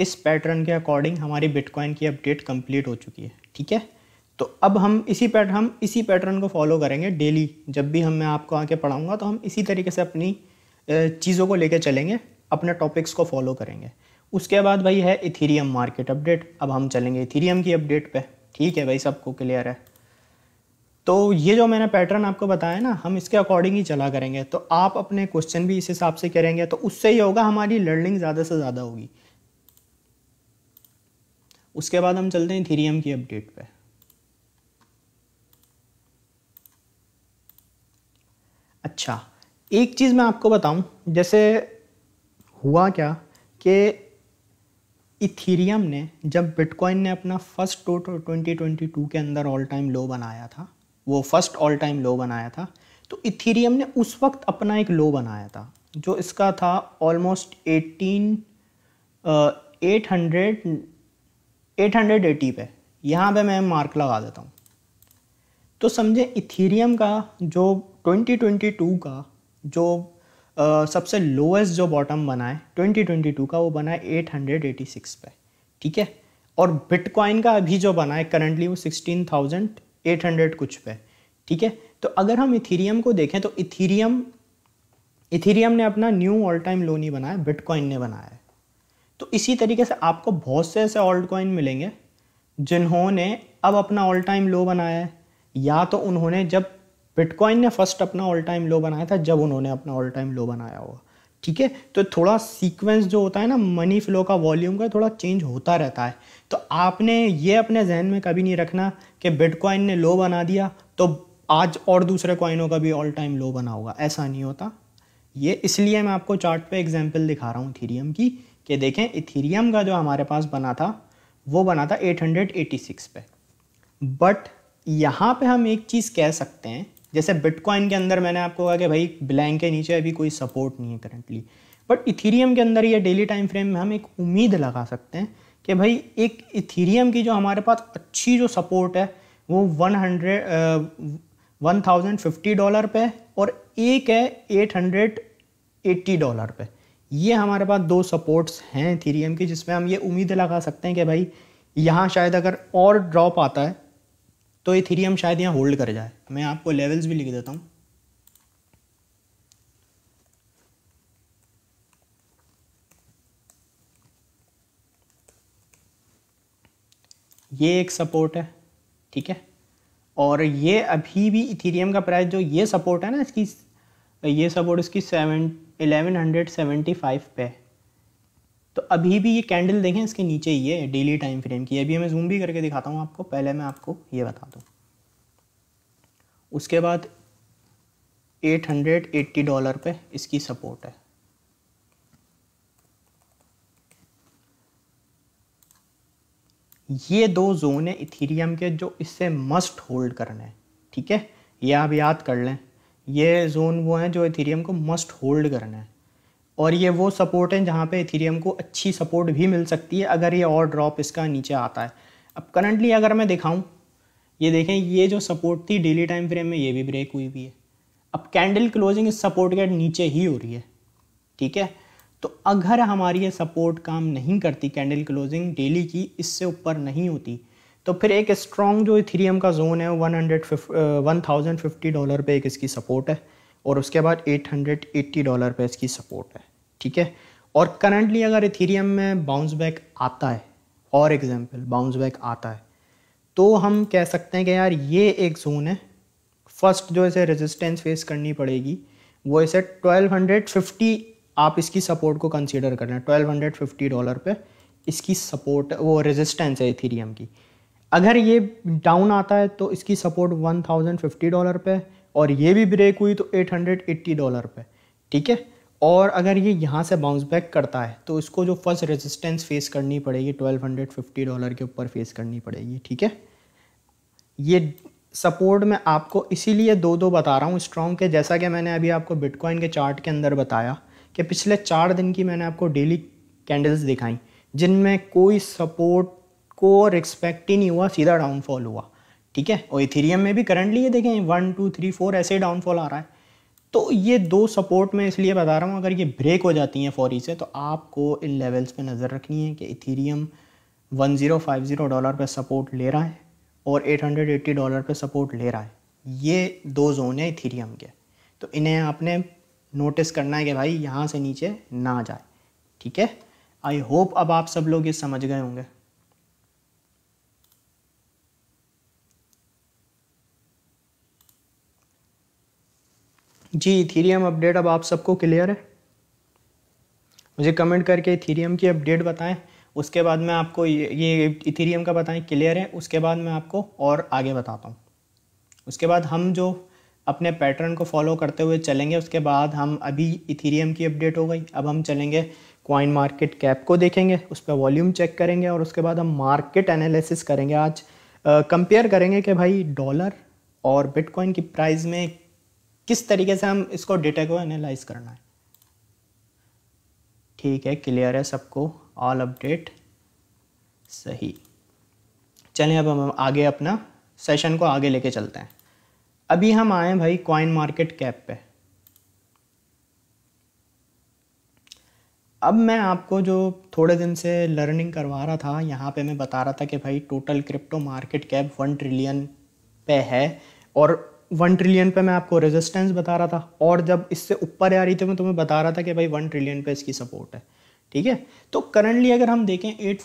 [SPEAKER 1] इस पैटर्न के अकॉर्डिंग हमारी बिटकॉइन की अपडेट कंप्लीट हो चुकी है ठीक है तो अब हम इसी पैटर्न हम इसी पैटर्न को फॉलो करेंगे डेली जब भी हम मैं आपको आके पढ़ाऊँगा तो हम इसी तरीके से अपनी चीज़ों को लेकर चलेंगे अपने टॉपिक्स को फॉलो करेंगे उसके बाद भाई है इथीरियम मार्केट अपडेट अब हम चलेंगे इथीरियम की अपडेट पे ठीक है भाई सबको क्लियर है तो ये जो मैंने पैटर्न आपको बताया ना हम इसके अकॉर्डिंग ही चला करेंगे तो आप अपने क्वेश्चन भी इस हिसाब से करेंगे तो उससे ही होगा हमारी लर्निंग ज़्यादा से ज़्यादा होगी उसके बाद हम चलते हैं थीरियम की अपडेट पे अच्छा एक चीज़ मैं आपको बताऊं जैसे हुआ क्या कि इथीरियम ने जब बिटकॉइन ने अपना first two twenty twenty two के अंदर ऑल टाइम लो बनाया था वो फर्स्ट ऑल टाइम लो बनाया था तो इथीरियम ने उस वक्त अपना एक लो बनाया था जो इसका था almost eighteen eight hundred eight hundred eighty पे यहाँ पे मैं मार्क लगा देता हूँ तो समझे इथीरियम का जो 2022 का जो आ, सबसे लोएस्ट जो बॉटम बना है 2022 का वो बना है एट हंड्रेड एटी सिक्स पे ठीक है और बिटकॉइन का अभी जो बना है करंटली वो थाउजेंड एट हंड्रेड कुछ पे ठीक है तो अगर हम इथीरियम को देखें तो इथीरियम इथीरियम ने अपना न्यू ऑल टाइम लो नहीं बनाया बिटकॉइन ने बनाया है तो इसी तरीके से आपको बहुत से ऐसे ऑल्ट कॉइन मिलेंगे जिन्होंने अब अपना ऑल टाइम लो बनाया है या तो उन्होंने जब बिटकॉइन ने फर्स्ट अपना ऑल टाइम लो बनाया था जब उन्होंने अपना ऑल टाइम लो बनाया होगा ठीक है तो थोड़ा सीक्वेंस जो होता है ना मनी फ्लो का वॉल्यूम का थोड़ा चेंज होता रहता है तो आपने ये अपने जहन में कभी नहीं रखना कि बिटकॉइन ने लो बना दिया तो आज और दूसरे कॉइनों का भी ऑल टाइम लो बना होगा ऐसा नहीं होता ये इसलिए मैं आपको चार्ट पे एग्जांपल दिखा रहा हूँ इथीरियम की कि देखें इथीरियम का जो हमारे पास बना था वो बना था 886 पे बट यहाँ पे हम एक चीज़ कह सकते हैं जैसे बिटकॉइन के अंदर मैंने आपको कहा कि भाई ब्लैंक के नीचे अभी कोई सपोर्ट नहीं है करंटली बट इथीरियम के अंदर ये डेली टाइम फ्रेम में हम एक उम्मीद लगा सकते हैं कि भाई एक इथीरियम की जो हमारे पास अच्छी जो सपोर्ट है वो one hundred one thousand fifty dollar पे और एक है एट हंड्रेड एट्टी डॉलर पे ये हमारे पास दो सपोर्ट्स हैं इथीरियम की जिसमें हम ये उम्मीद लगा सकते हैं कि भाई यहाँ शायद अगर और ड्रॉप आता है तो इथेरियम शायद यहाँ होल्ड कर जाए मैं आपको लेवल्स भी लिख देता हूँ ये एक सपोर्ट है ठीक है और ये अभी भी इथीरियम का प्राइस जो ये सपोर्ट है ना इसकी ये सपोर्ट इसकी seven eleven hundred seventy five पे है तो अभी भी ये कैंडल देखें इसके नीचे ही है डेली टाइम फ्रेम की अभी मैं जूम भी करके दिखाता हूँ आपको पहले मैं आपको ये बता दूँ उसके बाद 880 डॉलर पे इसकी सपोर्ट है ये दो जोन है इथीरियम के जो इससे मस्ट होल्ड करना है ठीक है ये आप याद कर लें ये जोन वो हैं जो इथीरियम को मस्ट होल्ड करना है और ये वो सपोर्ट है जहाँ पे इथेरियम को अच्छी सपोर्ट भी मिल सकती है अगर ये और ड्रॉप इसका नीचे आता है अब करंटली अगर मैं दिखाऊँ ये देखें ये जो सपोर्ट थी डेली टाइम फ्रेम में ये भी ब्रेक हुई हुई है अब कैंडल क्लोजिंग इस सपोर्ट के नीचे ही हो रही है ठीक है तो अगर हमारी ये सपोर्ट काम नहीं करती कैंडल क्लोजिंग डेली की इससे ऊपर नहीं होती तो फिर एक स्ट्रॉन्ग जो इथेरियम का जोन है one hundred one thousand fifty dollar पर एक इसकी सपोर्ट है और उसके बाद 880 डॉलर पे इसकी सपोर्ट है ठीक है और करंटली अगर इथीरियम में बाउंस बैक आता है फॉर एग्जांपल बाउंस बैक आता है तो हम कह सकते हैं कि यार ये एक जोन है फर्स्ट जो इसे रेजिस्टेंस फेस करनी पड़ेगी वो इसे 1250 आप इसकी सपोर्ट को कंसीडर कर लें 1250 डॉलर पे इसकी सपोर्ट वो रेजिस्टेंस है इथीरियम की अगर ये डाउन आता है तो इसकी सपोर्ट 1050 डॉलर पे और ये भी ब्रेक हुई तो 880 डॉलर पे ठीक है और अगर ये यहाँ से बाउंस बैक करता है तो इसको जो फर्स्ट रेजिस्टेंस फेस करनी पड़ेगी 1250 डॉलर के ऊपर फेस करनी पड़ेगी ठीक है ये सपोर्ट में आपको इसीलिए दो दो बता रहा हूँ स्ट्रॉन्ग के जैसा कि मैंने अभी आपको बिटकॉइन के चार्ट के अंदर बताया कि पिछले चार दिन की मैंने आपको डेली कैंडल्स दिखाई जिनमें कोई सपोर्ट को और ही नहीं हुआ सीधा डाउनफॉल हुआ ठीक है और इथेरियम में भी करंटली ये देखें वन टू थ्री फोर ऐसे डाउनफॉल आ रहा है तो ये दो सपोर्ट में इसलिए बता रहा हूँ अगर ये ब्रेक हो जाती हैं फौरी e से तो आपको इन लेवल्स पे नज़र रखनी है कि इथेरियम 1050 डॉलर पे सपोर्ट ले रहा है और 880 डॉलर पे सपोर्ट ले रहा है ये दो जोन है इथेरियम के तो इन्हें आपने नोटिस करना है कि भाई यहाँ से नीचे ना जाए ठीक है आई होप अब आप सब लोग ये समझ गए होंगे जी इथीरियम अपडेट अब आप सबको क्लियर है मुझे कमेंट करके इथीरियम की अपडेट बताएं उसके बाद मैं आपको ये, ये इथीरियम का बताएं क्लियर है उसके बाद मैं आपको और आगे बताता हूँ उसके बाद हम जो अपने पैटर्न को फॉलो करते हुए चलेंगे उसके बाद हम अभी इथीरियम की अपडेट हो गई अब हम चलेंगे क्वाइन मार्केट कैप को देखेंगे उस पर वॉल्यूम चेक करेंगे और उसके बाद हम मार्केट एनालिसिस करेंगे आज कंपेयर करेंगे कि भाई डॉलर और बिटकॉइन की प्राइस में किस तरीके से हम इसको डेटा को एनालाइज करना है ठीक है क्लियर है सबको ऑल अपडेट सही चलें अब हम आगे अपना सेशन को आगे लेके चलते हैं अभी हम आए भाई क्वाइन मार्केट कैप पे अब मैं आपको जो थोड़े दिन से लर्निंग करवा रहा था यहाँ पे मैं बता रहा था कि भाई total crypto market cap one trillion पे है और वन ट्रिलियन पे मैं आपको रेजिस्टेंस बता रहा था और जब इससे ऊपर आ रही थी मैं तुम्हें बता रहा था कि भाई वन ट्रिलियन पे इसकी सपोर्ट है ठीक है तो करंटली अगर हम देखें 843.9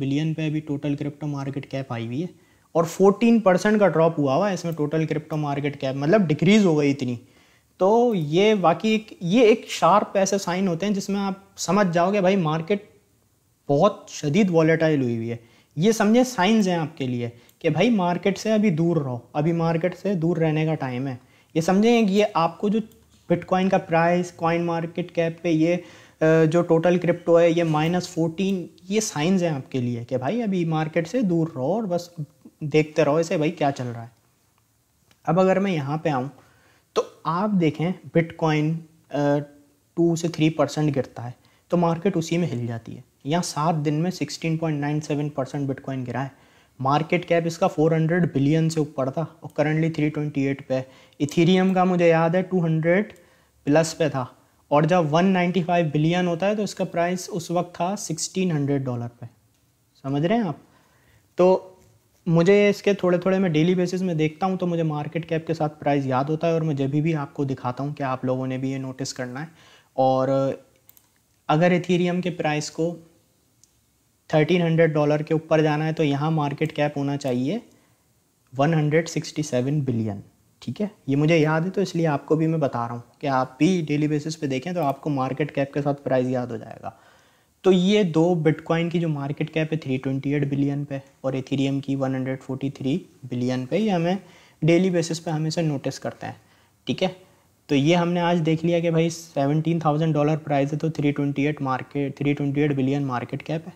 [SPEAKER 1] बिलियन पे अभी टोटल क्रिप्टो मार्केट कैप आई हुई है और 14 परसेंट का ड्रॉप हुआ हुआ है इसमें टोटल क्रिप्टो मार्केट कैप मतलब डिक्रीज़ हो गई इतनी तो ये बाकी एक ये एक शार्प ऐसे साइन होते हैं जिसमें आप समझ जाओगे भाई मार्केट बहुत शदीद वॉलेटाइल हुई हुई है ये समझे साइंस हैं आपके लिए कि भाई मार्केट से अभी दूर रहो अभी मार्केट से दूर रहने का टाइम है ये समझेंगे कि ये आपको जो बिटकॉइन का प्राइस कॉइन मार्केट कैप पे ये जो टोटल क्रिप्टो है ये माइनस फोर्टीन ये साइंस हैं आपके लिए कि भाई अभी मार्केट से दूर रहो और बस देखते रहो इसे भाई क्या चल रहा है अब अगर मैं यहाँ पे आऊँ तो आप देखें बिटकॉइन टू से थ्री परसेंट गिरता है तो मार्केट उसी में हिल जाती है यहाँ सात दिन में sixteen point nine seven percent bitcoin गिरा है मार्केट कैप इसका 400 बिलियन से ऊपर था और करंटली 328 पे इथीरियम का मुझे याद है 200 प्लस पे था और जब 195 बिलियन होता है तो इसका प्राइस उस वक्त था 1600 डॉलर पे समझ रहे हैं आप तो मुझे इसके थोड़े थोड़े मैं डेली बेसिस में देखता हूँ तो मुझे मार्केट कैप के साथ प्राइस याद होता है और मैं जब भी आपको दिखाता हूँ कि आप लोगों ने भी ये नोटिस करना है और अगर इथीरियम के प्राइस को थर्टीन हंड्रेड डॉलर के ऊपर जाना है तो यहाँ मार्केट कैप होना चाहिए one hundred sixty seven billion ठीक है ये मुझे याद है तो इसलिए आपको भी मैं बता रहा हूँ कि आप भी डेली बेसिस पे देखें तो आपको मार्केट कैप के साथ प्राइस याद हो जाएगा तो ये दो बिटकॉइन की जो मार्केट कैप है थ्री ट्वेंटी एट बिलियन पे और एथीरियम की one hundred forty three billion पे ये हमें डेली बेसिस पे हमेशा नोटिस करते हैं ठीक है तो ये हमने आज देख लिया कि भाई सेवनटीन थाउजेंड डॉलर प्राइस है तो three twenty eight market three twenty eight billion market cap है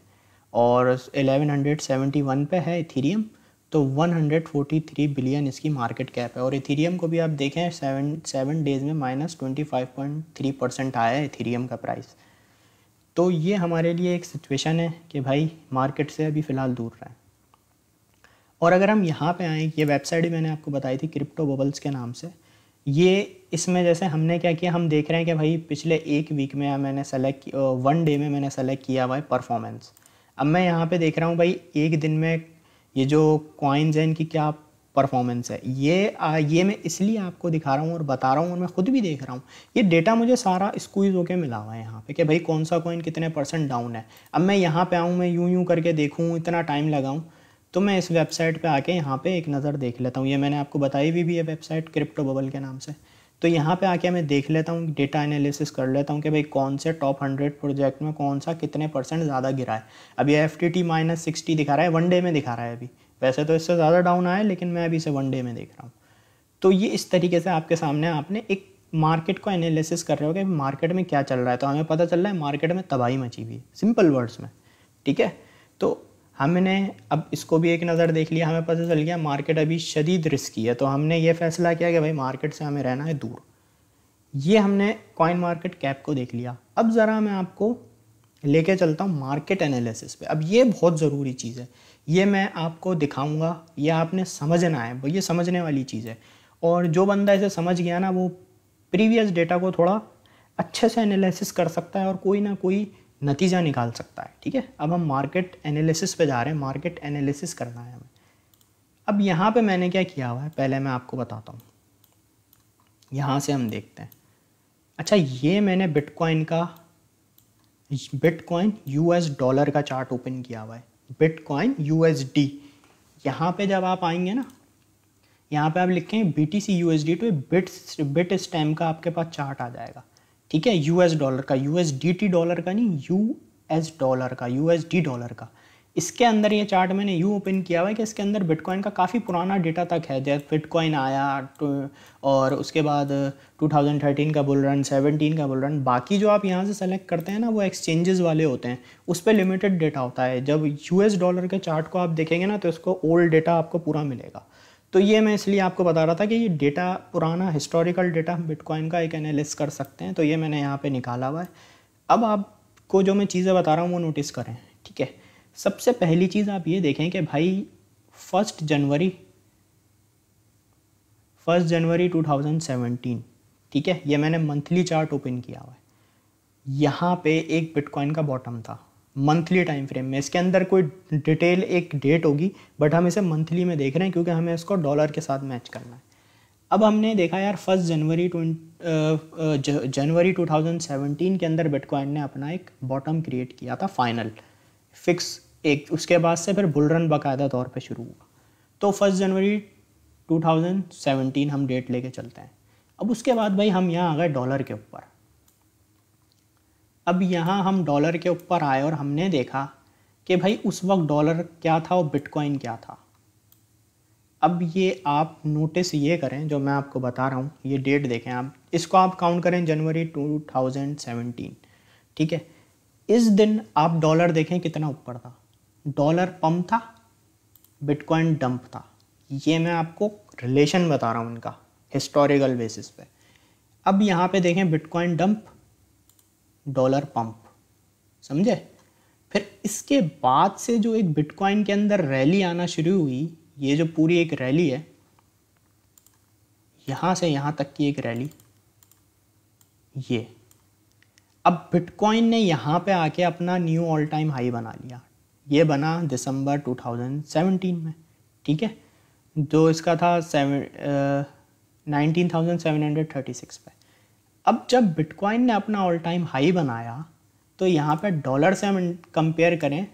[SPEAKER 1] और 1171 पे है इथेरियम तो 143 बिलियन इसकी मार्केट कैप है और इथेरियम को भी आप देखें सेवन सेवन डेज़ में माइनस ट्वेंटी परसेंट आया है इथेरियम का प्राइस तो ये हमारे लिए एक सिचुएशन है कि भाई मार्केट से अभी फ़िलहाल दूर रहें और अगर हम यहाँ पे आएँ ये वेबसाइट मैंने आपको बताई थी क्रिप्टो बबल्स के नाम से ये इसमें जैसे हमने क्या किया हम देख रहे हैं कि भाई पिछले एक वीक में मैंने सेलेक्ट वन डे में मैंने सेलेक्ट किया हुआ है परफॉर्मेंस अब मैं यहाँ पे देख रहा हूँ भाई एक दिन में ये जो कॉइन्स हैं इनकी क्या परफॉर्मेंस है ये आ, ये मैं इसलिए आपको दिखा रहा हूँ और बता रहा हूँ और मैं खुद भी देख रहा हूँ ये डेटा मुझे सारा स्क्वीज़ होकर मिला हुआ है यहाँ पे कि भाई कौन सा कॉइन कितने परसेंट डाउन है अब मैं यहाँ पे आऊँ मैं यूं यूं करके देखूँ इतना टाइम लगाऊँ तो मैं इस वेबसाइट पे आके यहाँ पे एक नज़र देख लेता हूँ ये मैंने आपको बताई हुई भी, भी है वेबसाइट क्रिप्टो बबल के नाम से तो यहाँ पे आके मैं देख लेता हूँ डेटा एनालिसिस कर लेता हूँ कि भाई कौन से टॉप हंड्रेड प्रोजेक्ट में कौन सा कितने परसेंट ज़्यादा गिरा है अभी F T T minus sixty दिखा रहा है वन डे में दिखा रहा है अभी वैसे तो इससे ज़्यादा डाउन आया लेकिन मैं अभी इसे वन डे में देख रहा हूँ तो ये इस तरीके से आपके सामने आपने एक मार्केट को एनालिसिस कर रहे हो कि मार्केट में क्या चल रहा है तो हमें पता चल रहा है मार्केट में तबाही मची हुई है सिंपल वर्ड्स में ठीक है तो हमने अब इसको भी एक नज़र देख लिया हमें पता चल गया मार्केट अभी शदीद रिस्की है तो हमने ये फैसला किया कि भाई मार्केट से हमें रहना है दूर ये हमने कॉइन मार्केट कैप को देख लिया अब ज़रा मैं आपको लेके चलता हूँ मार्केट एनालिसिस पे अब ये बहुत ज़रूरी चीज़ है ये मैं आपको दिखाऊंगा ये आपने समझना है ये समझने वाली चीज़ है और जो बंदा इसे समझ गया ना वो प्रीवियस डेटा को थोड़ा अच्छे से एनालिसिस कर सकता है और कोई ना कोई नतीजा निकाल सकता है ठीक है अब हम मार्केट एनालिसिस पे जा रहे हैं मार्केट एनालिसिस करना है हमें अब यहाँ पे मैंने क्या किया हुआ है पहले मैं आपको बताता हूँ यहाँ से हम देखते हैं अच्छा ये मैंने बिटकॉइन का बिटकॉइन यूएस डॉलर का चार्ट ओपन किया हुआ है बिटकॉइन यूएसडी यहाँ पे जब आप आएंगे ना यहाँ पे आप लिखें B T C U S D to bit Bitstamp का आपके पास चार्ट आ जाएगा ठीक है यूएस डॉलर का यूएसडीटी डॉलर का नहीं यूएस डॉलर का यूएसडी डॉलर का इसके अंदर ये चार्ट मैंने यू ओपन किया हुआ है कि इसके अंदर बिटकॉइन का काफ़ी पुराना डेटा तक है जैसे बिटकॉइन आया तो, और उसके बाद 2013 का बुल रन 17 का बुल रन बाकी जो आप यहाँ से सेलेक्ट करते हैं ना वो एक्सचेंजेस वाले होते हैं उस पर लिमिटेड डेटा होता है जब यूएस डॉलर के चार्ट को आप देखेंगे ना तो इसको ओल्ड डेटा आपको पूरा मिलेगा तो ये मैं इसलिए आपको बता रहा था कि ये डेटा पुराना हिस्टोरिकल डेटा हम बिटकॉइन का एक एनालिस कर सकते हैं तो ये मैंने यहाँ पे निकाला हुआ है अब आपको जो मैं चीज़ें बता रहा हूँ वो नोटिस करें ठीक है सबसे पहली चीज़ आप ये देखें कि भाई फर्स्ट जनवरी फर्स्ट जनवरी 2017 ठीक है ये मैंने मंथली चार्ट ओपन किया हुआ है यहाँ पे एक बिटकॉइन का बॉटम था मंथली टाइम फ्रेम में इसके अंदर कोई डिटेल एक डेट होगी बट हम इसे मंथली में देख रहे हैं क्योंकि हमें इसको डॉलर के साथ मैच करना है अब हमने देखा यार फर्स्ट जनवरी जनवरी 2017 के अंदर बिटकॉइन ने अपना एक बॉटम क्रिएट किया था फाइनल फिक्स एक उसके बाद से फिर बुलरन बाकायदा तौर पर शुरू हुआ तो फर्स्ट जनवरी 2017 हम डेट लेके चलते हैं अब उसके बाद भाई हम यहाँ आ गए डॉलर के ऊपर अब यहाँ हम डॉलर के ऊपर आए और हमने देखा कि भाई उस वक्त डॉलर क्या था और बिटकॉइन क्या था अब ये आप नोटिस ये करें जो मैं आपको बता रहा हूँ ये डेट देखें आप इसको आप काउंट करें जनवरी 2017 ठीक है इस दिन आप डॉलर देखें कितना ऊपर था डॉलर पम्प था बिटकॉइन डंप था ये मैं आपको रिलेशन बता रहा हूँ इनका हिस्टोरिकल बेसिस पे अब यहाँ पे देखें बिटकॉइन डंप डॉलर पंप समझे फिर इसके बाद से जो एक बिटकॉइन के अंदर रैली आना शुरू हुई ये जो पूरी एक रैली है यहाँ से यहाँ तक की एक रैली ये अब बिटकॉइन ने यहाँ पे आके अपना न्यू ऑल टाइम हाई बना लिया ये बना दिसंबर 2017 में ठीक है जो इसका था seven nineteen thousand seven hundred thirty six पे अब जब बिटकॉइन ने अपना ऑल टाइम हाई बनाया तो यहाँ पर डॉलर से हम कंपेयर करें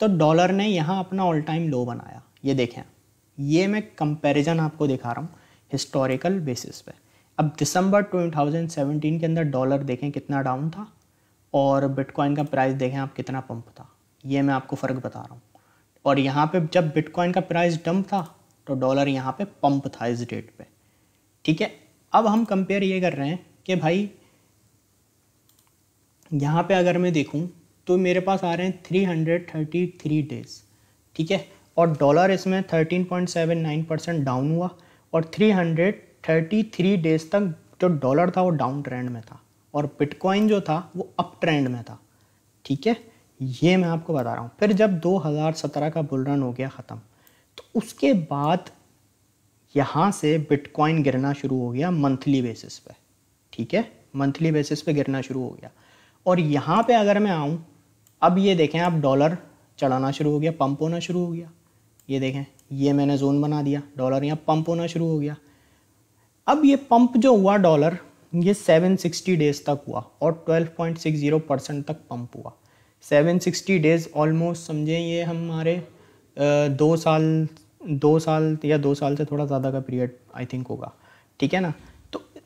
[SPEAKER 1] तो डॉलर ने यहाँ अपना ऑल टाइम लो बनाया ये देखें ये मैं कंपैरिजन आपको दिखा रहा हूँ हिस्टोरिकल बेसिस पे अब दिसंबर 2017 के अंदर डॉलर देखें कितना डाउन था और बिटकॉइन का प्राइस देखें आप कितना पंप था ये मैं आपको फ़र्क बता रहा हूँ और यहाँ पे जब बिटकॉइन का प्राइस डंप था तो डॉलर यहाँ पे पंप था इस डेट पे ठीक है अब हम कंपेयर ये कर रहे हैं कि भाई यहाँ पे अगर मैं देखूँ तो मेरे पास आ रहे हैं three hundred thirty three days ठीक है और डॉलर इसमें thirteen point seven nine percent down हुआ और three hundred thirty three days तक जो डॉलर था वो डाउन ट्रेंड में था और बिटकॉइन जो था वो अप ट्रेंड में था ठीक है ये मैं आपको बता रहा हूँ फिर जब 2017 का बुल रन हो गया ख़त्म तो उसके बाद यहाँ से बिटकॉइन गिरना शुरू हो गया मंथली बेसिस पर ठीक है मंथली बेसिस पे गिरना शुरू हो गया और यहाँ पे अगर मैं आऊँ अब ये देखें आप डॉलर चढ़ाना शुरू हो गया पंप होना शुरू हो गया ये देखें ये मैंने जोन बना दिया डॉलर यहाँ पंप होना शुरू हो गया अब ये पंप जो हुआ डॉलर ये 760 डेज़ तक हुआ और 12.60 परसेंट तक पंप हुआ 760 डेज़ ऑलमोस्ट समझें ये हमारे दो साल दो साल या दो साल से थोड़ा ज़्यादा का पीरियड आई थिंक होगा ठीक है ना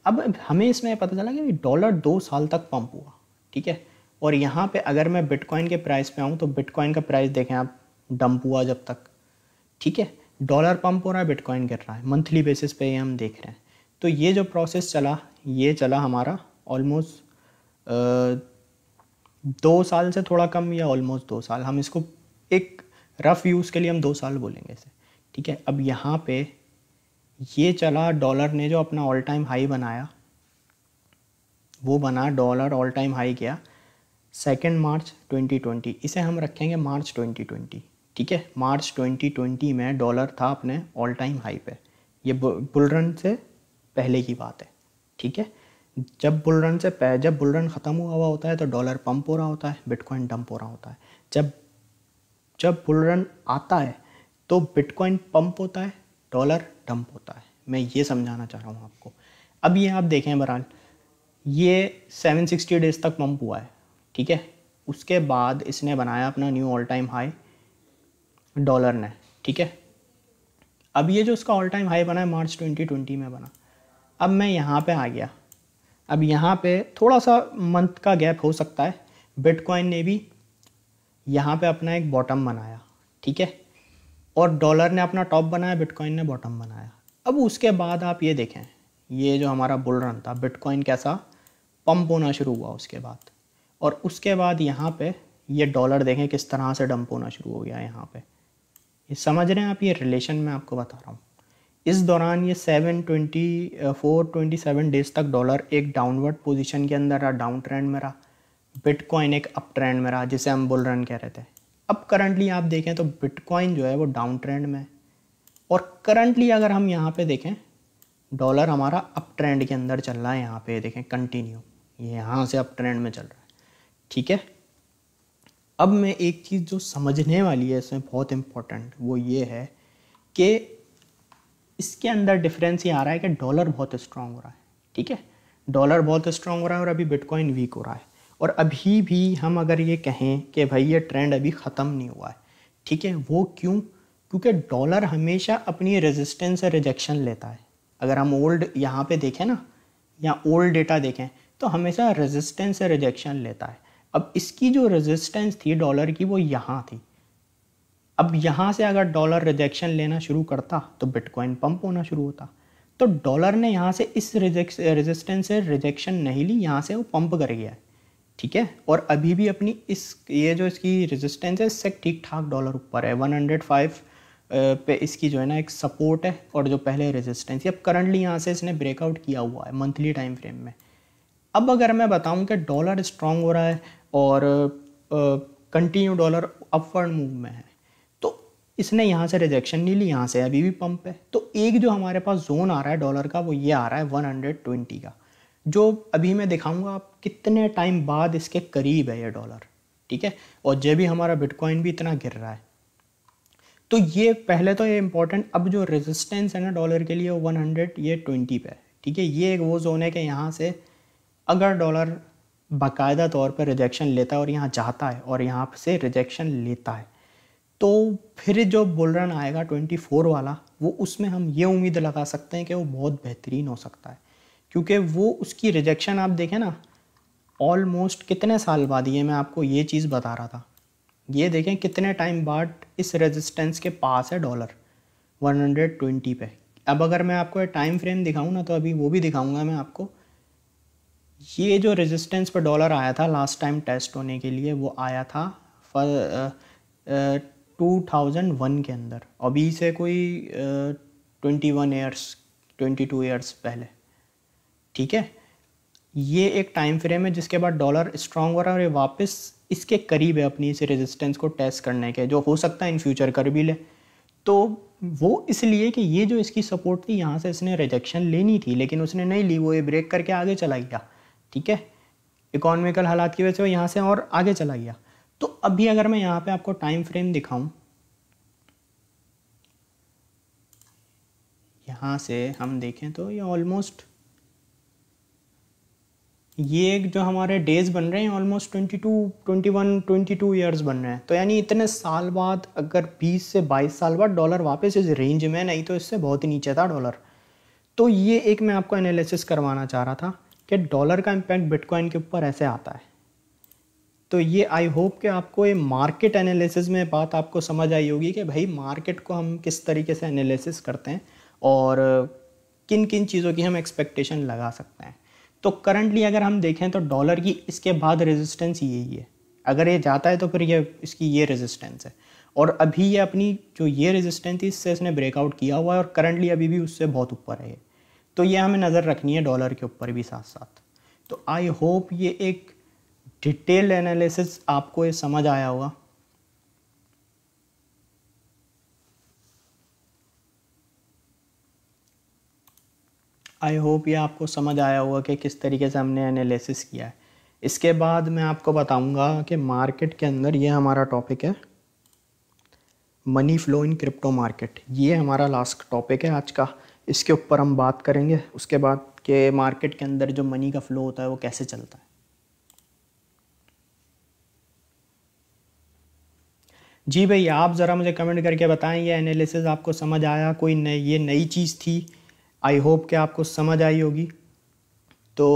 [SPEAKER 1] अब हमें इसमें पता चला कि डॉलर दो साल तक पंप हुआ ठीक है और यहाँ पे अगर मैं बिटकॉइन के प्राइस पे आऊँ तो बिटकॉइन का प्राइस देखें आप डंप हुआ जब तक ठीक है डॉलर पंप हो रहा है बिटकॉइन गिर रहा है मंथली बेसिस पे ये हम देख रहे हैं तो ये जो प्रोसेस चला ये चला हमारा ऑलमोस्ट दो साल से थोड़ा कम या ऑलमोस्ट दो साल हम इसको एक रफ़ यूज़ के लिए हम दो साल बोलेंगे इसे ठीक है अब यहाँ पे ये चला डॉलर ने जो अपना ऑल टाइम हाई बनाया वो बना डॉलर ऑल टाइम हाई गया सेकेंड मार्च 2020 इसे हम रखेंगे मार्च 2020 ठीक है मार्च 2020 में डॉलर था अपने ऑल टाइम हाई पे ये बुल रन से पहले की बात है ठीक है जब बुल रन से पह, जब बुल रन ख़त्म हुआ हुआ होता है तो डॉलर पंप हो रहा होता है बिटकॉइन डंप हो रहा होता है जब जब बुल रन आता है तो बिटकॉइन पंप होता है डॉलर डंप होता है मैं ये समझाना चाह रहा हूँ आपको अब ये आप देखें बहरहाल ये 760 डेज़ तक पम्प हुआ है ठीक है उसके बाद इसने बनाया अपना new all time high dollar ने ठीक है अब ये जो उसका ऑल टाइम हाई बना है मार्च 2020 में बना अब मैं यहाँ पे आ गया अब यहाँ पे थोड़ा सा मंथ का गैप हो सकता है बिटकॉइन ने भी यहाँ पे अपना एक बॉटम बनाया ठीक है और डॉलर ने अपना टॉप बनाया बिटकॉइन ने बॉटम बनाया अब उसके बाद आप ये देखें ये जो हमारा बुल रन था बिटकॉइन कैसा पंप होना शुरू हुआ उसके बाद और उसके बाद यहाँ पे ये डॉलर देखें किस तरह से डंप होना शुरू हो गया यहाँ पे ये समझ रहे हैं आप ये रिलेशन मैं आपको बता रहा हूँ इस दौरान ये seven twenty four twenty seven days तक डॉलर एक डाउनवर्ड पोजीशन के अंदर रहा डाउन ट्रेंड में रहा बिटकॉइन एक अप ट्रेंड में रहा जिसे हम बुल रन कह रहे थे अब करंटली आप देखें तो बिटकॉइन जो है वो डाउन ट्रेंड में है और करंटली अगर हम यहाँ पे देखें डॉलर हमारा अप ट्रेंड के अंदर चल रहा है यहाँ पे देखें कंटिन्यू ये यहाँ से अप ट्रेंड में चल रहा है ठीक है अब मैं एक चीज़ जो समझने वाली है इसमें बहुत इम्पोर्टेंट वो ये है कि इसके अंदर डिफरेंस ये आ रहा है कि डॉलर बहुत स्ट्रांग हो रहा है ठीक है डॉलर बहुत स्ट्रांग हो रहा है और अभी बिटकॉइन वीक हो रहा है और अभी भी हम अगर ये कहें कि भाई ये ट्रेंड अभी ख़त्म नहीं हुआ है ठीक है वो क्यों क्योंकि डॉलर हमेशा अपनी रेजिस्टेंस और रिजेक्शन लेता है अगर हम ओल्ड यहाँ पे देखें ना या ओल्ड डेटा देखें तो हमेशा रेजिस्टेंस और रिजेक्शन लेता है अब इसकी जो रेजिस्टेंस थी डॉलर की वो यहाँ थी अब यहाँ से अगर डॉलर रिजेक्शन लेना शुरू करता तो बिटकॉइन पंप होना शुरू होता तो डॉलर ने यहाँ से इस रिजेक्स रेजिस्टेंस से रिजेक्शन नहीं ली यहाँ से वो पंप कर गया है ठीक है और अभी भी अपनी इस ये जो इसकी रेजिस्टेंस है इससे ठीक ठाक डॉलर ऊपर है 105 पे इसकी जो है ना एक सपोर्ट है और जो पहले रेजिस्टेंस है अब करंटली यहाँ से इसने ब्रेकआउट किया हुआ है मंथली टाइम फ्रेम में अब अगर मैं बताऊँ कि डॉलर स्ट्रांग हो रहा है और कंटिन्यू डॉलर अपवर्ड मूव में है तो इसने यहाँ से रिजेक्शन नहीं ली यहाँ से अभी भी पंप है तो एक जो हमारे पास जोन आ रहा है डॉलर का वो ये आ रहा है 120 का जो अभी मैं दिखाऊंगा आप कितने टाइम बाद इसके करीब है ये डॉलर ठीक है और जब भी हमारा बिटकॉइन भी इतना गिर रहा है तो ये पहले तो ये इंपॉर्टेंट अब जो रेजिस्टेंस है ना डॉलर के लिए वन हंड्रेड ये ट्वेंटी पे है ठीक है ये एक वो जोन है कि यहाँ से अगर डॉलर बाकायदा तौर पर रिजेक्शन लेता है और यहाँ जाता है और यहाँ से रिजेक्शन लेता है तो फिर जो बुल रन आएगा फोर वाला वो उसमें हम ये उम्मीद लगा सकते हैं कि वो बहुत बेहतरीन हो सकता है क्योंकि वो उसकी रिजेक्शन आप देखें ना ऑलमोस्ट कितने साल बाद ये मैं आपको ये चीज़ बता रहा था ये देखें कितने टाइम बाद इस रेजिस्टेंस के पास है डॉलर 120 पे अब अगर मैं आपको टाइम फ्रेम दिखाऊं ना तो अभी वो भी दिखाऊंगा मैं आपको ये जो रेजिस्टेंस पर डॉलर आया था लास्ट टाइम टेस्ट होने के लिए वो आया था टू थाउजेंड वन के अंदर अभी से कोई twenty one years twenty two years पहले ठीक है ये एक टाइम फ्रेम है जिसके बाद डॉलर स्ट्रांग हो रहा है और ये वापस इसके करीब है अपनी इस रेजिस्टेंस को टेस्ट करने के जो हो सकता है इन फ्यूचर कर भी ले तो वो इसलिए कि ये जो इसकी सपोर्ट थी यहाँ से इसने रिजेक्शन लेनी थी लेकिन उसने नहीं ली वो ये ब्रेक करके आगे चला गया ठीक है इकोनॉमिकल हालात की वजह से वो यहाँ से और आगे चला गया तो अभी अगर मैं यहाँ पे आपको टाइम फ्रेम दिखाऊं यहाँ से हम देखें तो ये ऑलमोस्ट ये जो हमारे डेज बन रहे हैं ऑलमोस्ट 22, 21, 22 इयर्स बन रहे हैं तो यानी इतने साल बाद अगर 20 से 22 साल बाद डॉलर वापस इस रेंज में नहीं तो इससे बहुत ही नीचे था डॉलर तो ये एक मैं आपको एनालिसिस करवाना चाह रहा था कि डॉलर का इम्पैक्ट बिटकॉइन के ऊपर ऐसे आता है तो ये आई होप कि आपको ये मार्केट एनालिसिस में बात आपको समझ आई होगी कि भाई मार्केट को हम किस तरीके से एनालिसिस करते हैं और किन किन चीज़ों की हम एक्सपेक्टेशन लगा सकते हैं तो करंटली अगर हम देखें तो डॉलर की इसके बाद रेजिस्टेंस यही है अगर ये जाता है तो फिर ये इसकी ये रेजिस्टेंस है और अभी ये अपनी जो ये रेजिस्टेंस थी इससे इसने ब्रेकआउट किया हुआ है और करंटली अभी भी उससे बहुत ऊपर है तो ये हमें नज़र रखनी है डॉलर के ऊपर भी साथ साथ तो आई होप ये एक डिटेल एनालिसिस आपको ये समझ आया होगा आई होप ये आपको समझ आया होगा कि किस तरीके से हमने एनालिसिस किया है इसके बाद मैं आपको बताऊंगा कि मार्केट के अंदर ये हमारा टॉपिक है money flow in crypto market ये हमारा लास्ट टॉपिक है आज का इसके ऊपर हम बात करेंगे उसके बाद के मार्केट के अंदर जो मनी का फ्लो होता है वो कैसे चलता है जी भाई आप ज़रा मुझे कमेंट करके बताएं ये एनालिसिस आपको समझ आया कोई नई ये नई चीज़ थी आई होप कि आपको समझ आई होगी तो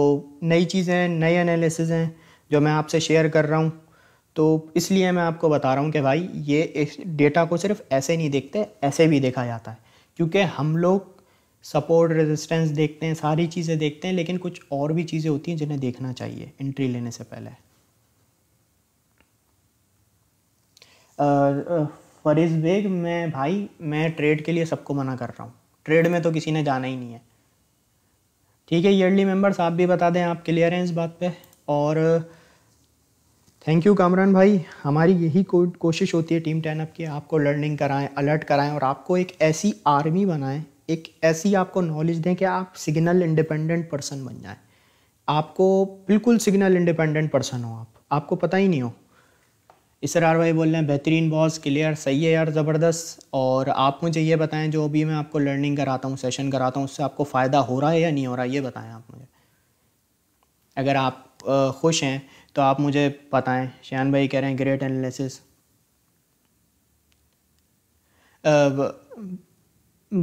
[SPEAKER 1] नई चीज़ें नए एनालिसिस हैं जो मैं आपसे शेयर कर रहा हूँ तो इसलिए मैं आपको बता रहा हूँ कि भाई ये इस डेटा को सिर्फ ऐसे नहीं देखते ऐसे भी देखा जाता है क्योंकि हम लोग सपोर्ट रेजिस्टेंस देखते हैं सारी चीज़ें देखते हैं लेकिन कुछ और भी चीज़ें होती हैं जिन्हें देखना चाहिए एंट्री लेने से पहले फरीज बेग मैं भाई मैं ट्रेड के लिए सबको मना कर रहा हूँ ट्रेड में तो किसी ने जाना ही नहीं है ठीक है ईयरली मेंबर्स आप भी बता दें आप क्लियर हैं इस बात पे और थैंक यू कामरान भाई हमारी यही कोशिश होती है टीम टेन अप की आपको लर्निंग कराएं अलर्ट कराएं और आपको एक ऐसी आर्मी बनाएं एक ऐसी आपको नॉलेज दें कि आप सिग्नल इंडिपेंडेंट पर्सन बन जाएं आपको बिल्कुल सिग्नल इंडिपेंडेंट पर्सन हो आप आपको पता ही नहीं हो इसरार भाई बोल रहे हैं बेहतरीन बॉस क्लियर सही है यार ज़बरदस्त और आप मुझे ये बताएं जो भी मैं आपको लर्निंग कराता हूँ सेशन कराता हूँ उससे आपको फ़ायदा हो रहा है या नहीं हो रहा ये बताएं आप मुझे अगर आप खुश हैं तो आप मुझे बताएं श्यान भाई कह रहे हैं ग्रेट एनालिसिस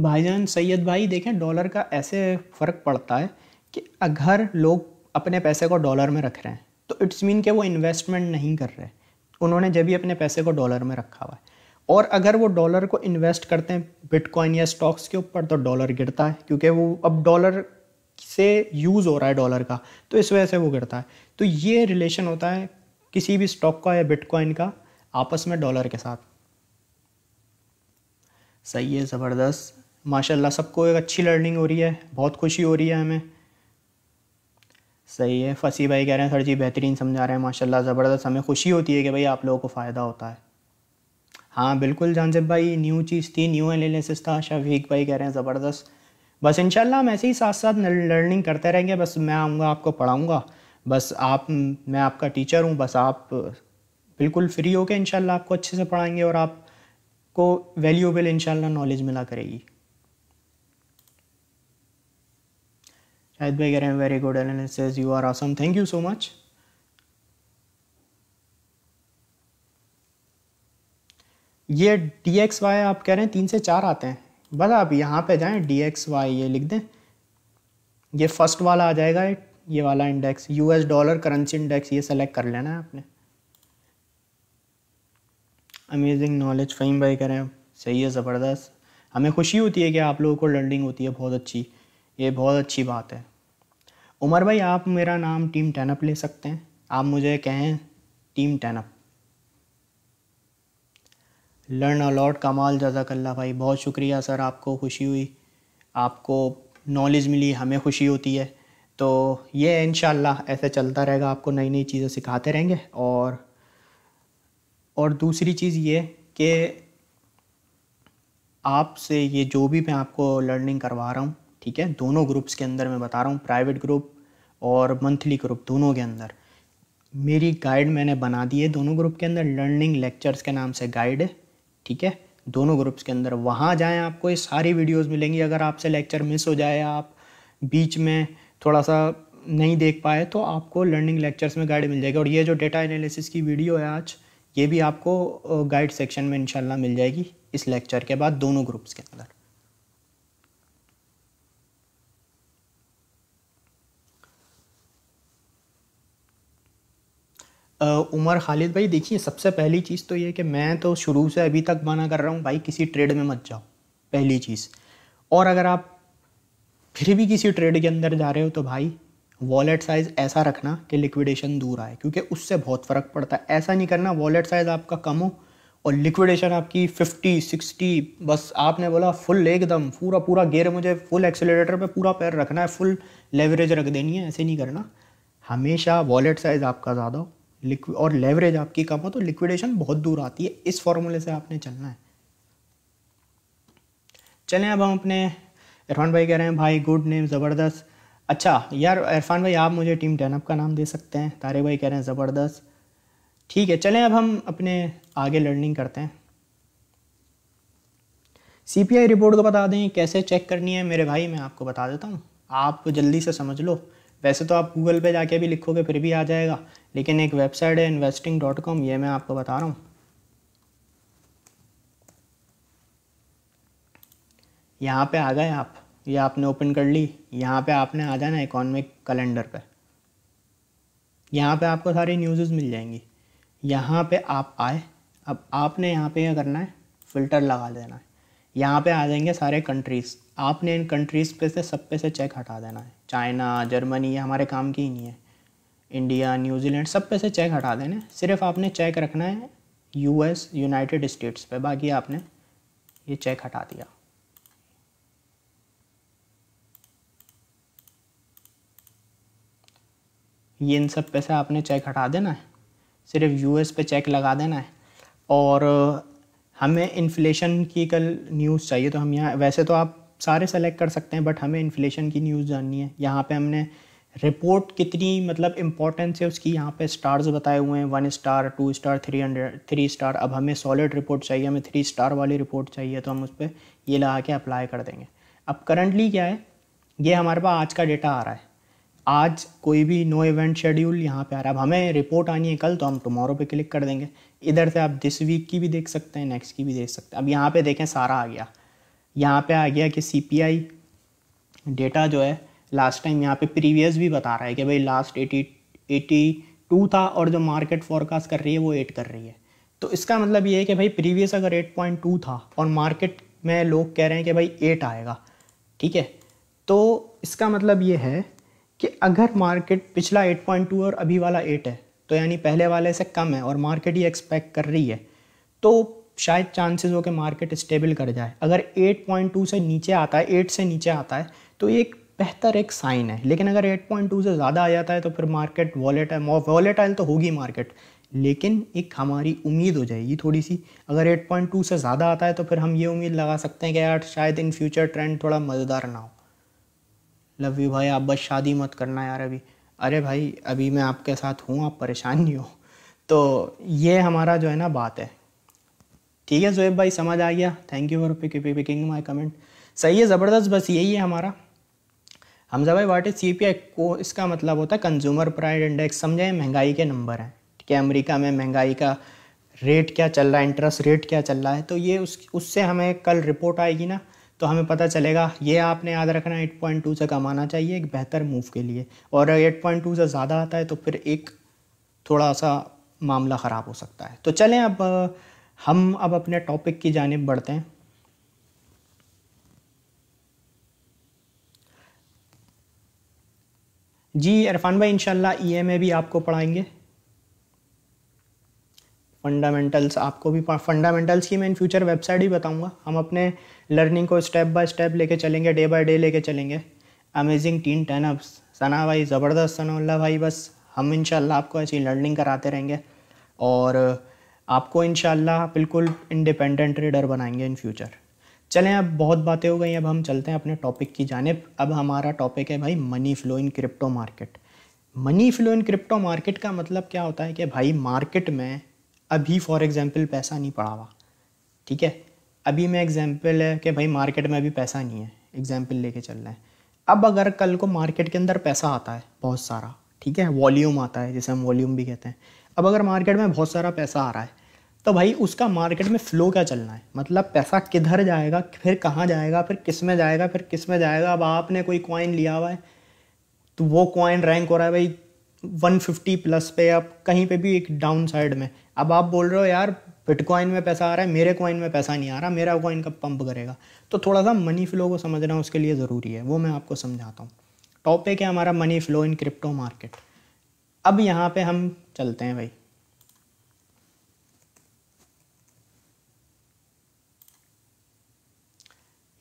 [SPEAKER 1] भाईजान सैयद भाई देखें डॉलर का ऐसे फ़र्क पड़ता है कि अगर लोग अपने पैसे को डॉलर में रख रहे हैं तो इट्स मीन के वो इन्वेस्टमेंट नहीं कर रहे उन्होंने जब भी अपने पैसे को डॉलर में रखा हुआ है और अगर वो डॉलर को इन्वेस्ट करते हैं बिटकॉइन या स्टॉक्स के ऊपर तो डॉलर गिरता है क्योंकि वो अब डॉलर से यूज़ हो रहा है डॉलर का तो इस वजह से वो गिरता है तो ये रिलेशन होता है किसी भी स्टॉक का या बिटकॉइन का आपस में डॉलर के साथ सही है ज़बरदस्त माशाल्लाह सबको एक अच्छी लर्निंग हो रही है बहुत खुशी हो रही है हमें सही है फसी भाई कह रहे हैं सर जी बेहतरीन समझा रहे हैं माशाल्लाह ज़बरदस्त हमें खुशी होती है कि भाई आप लोगों को फ़ायदा होता है हाँ बिल्कुल जानजब भाई न्यू चीज़ थी न्यू एनालिसिस था शफीक भाई कह रहे हैं ज़बरदस्त बस इंशाल्लाह हम ऐसे ही साथ साथ लर्निंग करते रहेंगे बस मैं आऊँगा आपको पढ़ाऊँगा बस आप मैं आपका टीचर हूँ बस आप बिल्कुल फ्री हो के आपको अच्छे से पढ़ाएंगे और आपको वैल्यूएबल इंशाल्लाह नॉलेज मिला करेगी शाहिद भाई कह रहे हैं very good Elon says you are awesome thank you so much ये डी एक्स वाई आप कह रहे हैं तीन से चार आते हैं बस आप यहाँ पे जाएं डी एक्स वाई ये लिख दें ये फर्स्ट वाला आ जाएगा ये वाला index US dollar currency index ये सेलेक्ट कर लेना है आपने अमेजिंग नॉलेज फ़हीम भाई कह रहे हैं सही है ज़बरदस्त हमें खुशी होती है कि आप लोगों को लर्निंग होती है बहुत अच्छी ये बहुत अच्छी बात है उमर भाई आप मेरा नाम टीम टैनअप ले सकते हैं आप मुझे कहें टीम टैनअप लर्न अलॉट कमाल जजाकल्ला भाई बहुत शुक्रिया सर आपको खुशी हुई आपको नॉलेज मिली हमें खुशी होती है तो ये इन ऐसे चलता रहेगा आपको नई नई चीज़ें सिखाते रहेंगे और और दूसरी चीज़ ये कि आपसे ये जो भी मैं आपको लर्निंग करवा रहा हूँ ठीक है दोनों ग्रुप्स के अंदर मैं बता रहा हूँ प्राइवेट ग्रुप और मंथली ग्रुप दोनों के अंदर मेरी गाइड मैंने बना दी है दोनों ग्रुप के अंदर लर्निंग लेक्चर्स के नाम से गाइड है ठीक है दोनों ग्रुप्स के अंदर वहाँ जाएँ आपको ये सारी वीडियोज़ मिलेंगी अगर आपसे लेक्चर मिस हो जाए आप बीच में थोड़ा सा नहीं देख पाए तो आपको लर्निंग लेक्चर्स में गाइड मिल जाएगी और ये जो डेटा एनालिसिस की वीडियो है आज ये भी आपको गाइड सेक्शन में इंशाल्लाह मिल जाएगी इस लेक्चर के बाद दोनों ग्रुप्स के अंदर उमर खालिद भाई देखिए सबसे पहली चीज़ तो ये कि मैं तो शुरू से अभी तक मना कर रहा हूँ भाई किसी ट्रेड में मत जाओ पहली चीज़ और अगर आप फिर भी किसी ट्रेड के अंदर जा रहे हो तो भाई वॉलेट साइज़ ऐसा रखना कि लिक्विडेशन दूर आए क्योंकि उससे बहुत फ़र्क पड़ता है ऐसा नहीं करना वॉलेट साइज़ आपका कम हो और लिक्विडेशन आपकी 50, 60 बस आपने बोला फुल एकदम पूरा पूरा गेयर मुझे फुल एक्सेलेटर पे पूरा पैर रखना है फुल लेवरेज रख देनी है ऐसे नहीं करना हमेशा वॉलेट साइज़ आपका ज़्यादा हो लिक्विड और लेवरेज आपकी कम हो तो लिक्विडेशन बहुत दूर आती है इस फॉर्मूले से आपने चलना है चलें अब हम अपने इरफान भाई कह रहे हैं भाई गुड नेम ज़बरदस्त अच्छा यार इरफान भाई आप मुझे टीम टेनअप का नाम दे सकते हैं तारे भाई कह रहे हैं ज़बरदस्त ठीक है चलें अब हम अपने आगे लर्निंग करते हैं सीपीआई रिपोर्ट को बता दें कैसे चेक करनी है मेरे भाई मैं आपको बता देता हूँ आप जल्दी से समझ लो वैसे तो आप गूगल पे जाके भी लिखोगे फिर भी आ जाएगा लेकिन एक वेबसाइट है इन्वेस्टिंग डॉट कॉम ये मैं आपको बता रहा हूँ यहाँ पे आ गए आप ये आपने ओपन कर ली यहाँ पे आपने आ जाना इकोनॉमिक कैलेंडर पे यहाँ पे आपको सारी न्यूज़ मिल जाएंगी यहाँ पे आप आए अब आपने यहाँ पे क्या करना है फ़िल्टर लगा देना है यहाँ पे आ जाएंगे सारे कंट्रीज़ आपने इन कंट्रीज़ पे से सब पे से चेक हटा देना है चाइना जर्मनी ये हमारे काम की ही नहीं है इंडिया न्यूजीलैंड सब पे से चेक हटा देना सिर्फ आपने चेक रखना है यूएस यूनाइटेड स्टेट्स पे बाकी आपने ये चेक हटा दिया ये इन सब पे से आपने चेक हटा देना है सिर्फ यूएस पे चेक लगा देना है और हमें इन्फ्लेशन की कल न्यूज़ चाहिए तो हम यहाँ वैसे तो आप सारे सेलेक्ट कर सकते हैं बट हमें इन्फ्लेशन की न्यूज़ जाननी है यहाँ पे हमने रिपोर्ट कितनी मतलब इंपॉर्टेंस है उसकी यहाँ पे स्टार्स बताए हुए हैं one star two star three hundred three star अब हमें सॉलिड रिपोर्ट चाहिए हमें थ्री स्टार वाली रिपोर्ट चाहिए तो हम उस पर ये लगा के अप्लाई कर देंगे अब करंटली क्या है ये हमारे पास आज का डेटा आ रहा है आज कोई भी नो इवेंट शेड्यूल यहाँ पे आ रहा है अब हमें रिपोर्ट आनी है कल तो हम टुमारो पे क्लिक कर देंगे इधर से आप दिस वीक की भी देख सकते हैं नेक्स्ट की भी देख सकते हैं अब यहाँ पे देखें सारा आ गया यहाँ पे आ गया कि सी पी आई डेटा जो है लास्ट टाइम यहाँ पे प्रीवियस भी बता रहा है कि भाई लास्ट एटी एटी टू था और जो मार्केट फोरकास्ट कर रही है वो एट कर रही है तो इसका मतलब ये है कि भाई प्रीवियस अगर एट पॉइंट टू था और मार्केट में लोग कह रहे हैं कि भाई एट आएगा ठीक है तो इसका मतलब ये है कि अगर मार्केट पिछला एट पॉइंट टू और अभी वाला एट है तो यानी पहले वाले से कम है और मार्केट ये एक्सपेक्ट कर रही है तो शायद चांसेस हो के मार्केट स्टेबल कर जाए अगर 8.2 से नीचे आता है 8 से नीचे आता है तो एक बेहतर एक साइन है लेकिन अगर 8.2 से ज़्यादा आ जाता है तो फिर मार्केट वॉलेटाइल वॉलेटाइल तो होगी मार्केट लेकिन एक हमारी उम्मीद हो जाएगी थोड़ी सी अगर 8.2 से ज़्यादा आता है तो फिर हम ये उम्मीद लगा सकते हैं कि यार शायद इन फ्यूचर ट्रेंड थोड़ा मज़ेदार ना हो लव यू भाई आप बस शादी मत करना यार अभी अरे भाई अभी मैं आपके साथ हूँ आप परेशान नहीं हो तो ये हमारा जो है ना बात है ठीक है जोएब भाई समझ आ गया thank you for picking my comment सही है ज़बरदस्त बस यही है हमारा हमजा भाई what is C P I को इसका मतलब होता है कंज्यूमर प्राइड इंडेक्स समझाए महंगाई के नंबर हैं ठीक है अमेरिका में महंगाई का रेट क्या चल रहा है इंटरेस्ट रेट क्या चल रहा है तो ये उस उससे हमें कल रिपोर्ट आएगी ना तो हमें पता चलेगा ये आपने याद रखना 8.2 से कम आना चाहिए एक बेहतर मूव के लिए और 8.2 से ज़्यादा आता है तो फिर एक थोड़ा सा मामला ख़राब हो सकता है तो चलें अब हम अब अपने टॉपिक की जानब बढ़ते हैं जी इरफान भाई इंशाल्लाह ईएमए e भी आपको पढ़ाएंगे फंडामेंटल्स आपको भी फंडामेंटल्स की मैं इन फ्यूचर वेबसाइट ही बताऊंगा हम अपने लर्निंग को स्टेप बाय स्टेप लेके चलेंगे डे बाय डे लेके चलेंगे अमेजिंग टीन अप्स सना भाई ज़बरदस्त सना भाई बस हम इंशाल्लाह आपको ऐसी लर्निंग कराते रहेंगे और आपको इन बिल्कुल इंडिपेंडेंट ट्रेडर बनाएंगे इन फ्यूचर चलें अब बहुत बातें हो गई अब हम चलते हैं अपने टॉपिक की जानब अब हमारा टॉपिक है भाई money flow in crypto market money flow in crypto market का मतलब क्या होता है कि भाई मार्केट में अभी फॉर एग्ज़ाम्पल पैसा नहीं पड़ा हुआ ठीक है अभी मैं एग्ज़ाम्पल है कि भाई मार्केट में अभी पैसा नहीं है एग्ज़ाम्पल लेके चल रहे हैं अब अगर कल को मार्केट के अंदर पैसा आता है बहुत सारा ठीक है वॉल्यूम आता है जिसे हम वॉल्यूम भी कहते हैं अब अगर मार्केट में बहुत सारा पैसा आ रहा है तो भाई उसका मार्केट में फ़्लो क्या चलना है मतलब पैसा किधर जाएगा फिर कहाँ जाएगा फिर किस में जाएगा फिर किस में जाएगा अब आपने कोई कॉइन लिया हुआ है तो वो कॉइन रैंक हो रहा है भाई 150 प्लस पे अब कहीं पे भी एक डाउन साइड में अब आप बोल रहे हो यार बिटकॉइन में पैसा आ रहा है मेरे कॉइन में पैसा नहीं आ रहा मेरा कॉइन कब पंप करेगा तो थोड़ा सा मनी फ्लो को समझना उसके लिए ज़रूरी है वो मैं आपको समझाता हूँ टॉपिक है हमारा money flow in crypto market अब यहाँ पे हम चलते हैं भाई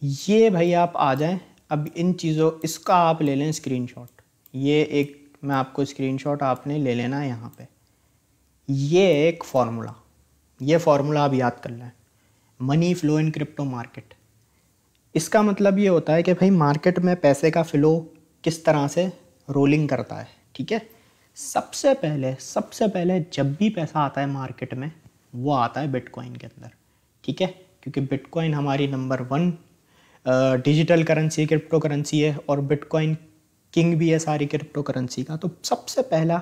[SPEAKER 1] ये भाई आप आ जाएं अब इन चीज़ों इसका आप ले लें स्क्रीनशॉट ये एक मैं आपको स्क्रीनशॉट आपने ले लेना है यहाँ पे ये एक फार्मूला ये फार्मूला आप याद कर लें money flow in crypto market इसका मतलब ये होता है कि भाई मार्केट में पैसे का फ्लो किस तरह से रोलिंग करता है ठीक है सबसे पहले सबसे पहले जब भी पैसा आता है मार्केट में वो आता है बिटकॉइन के अंदर ठीक है क्योंकि बिटकॉइन हमारी number one digital currency crypto currency है और बिटकॉइन किंग भी है सारी क्रिप्टो करेंसी का तो सबसे पहला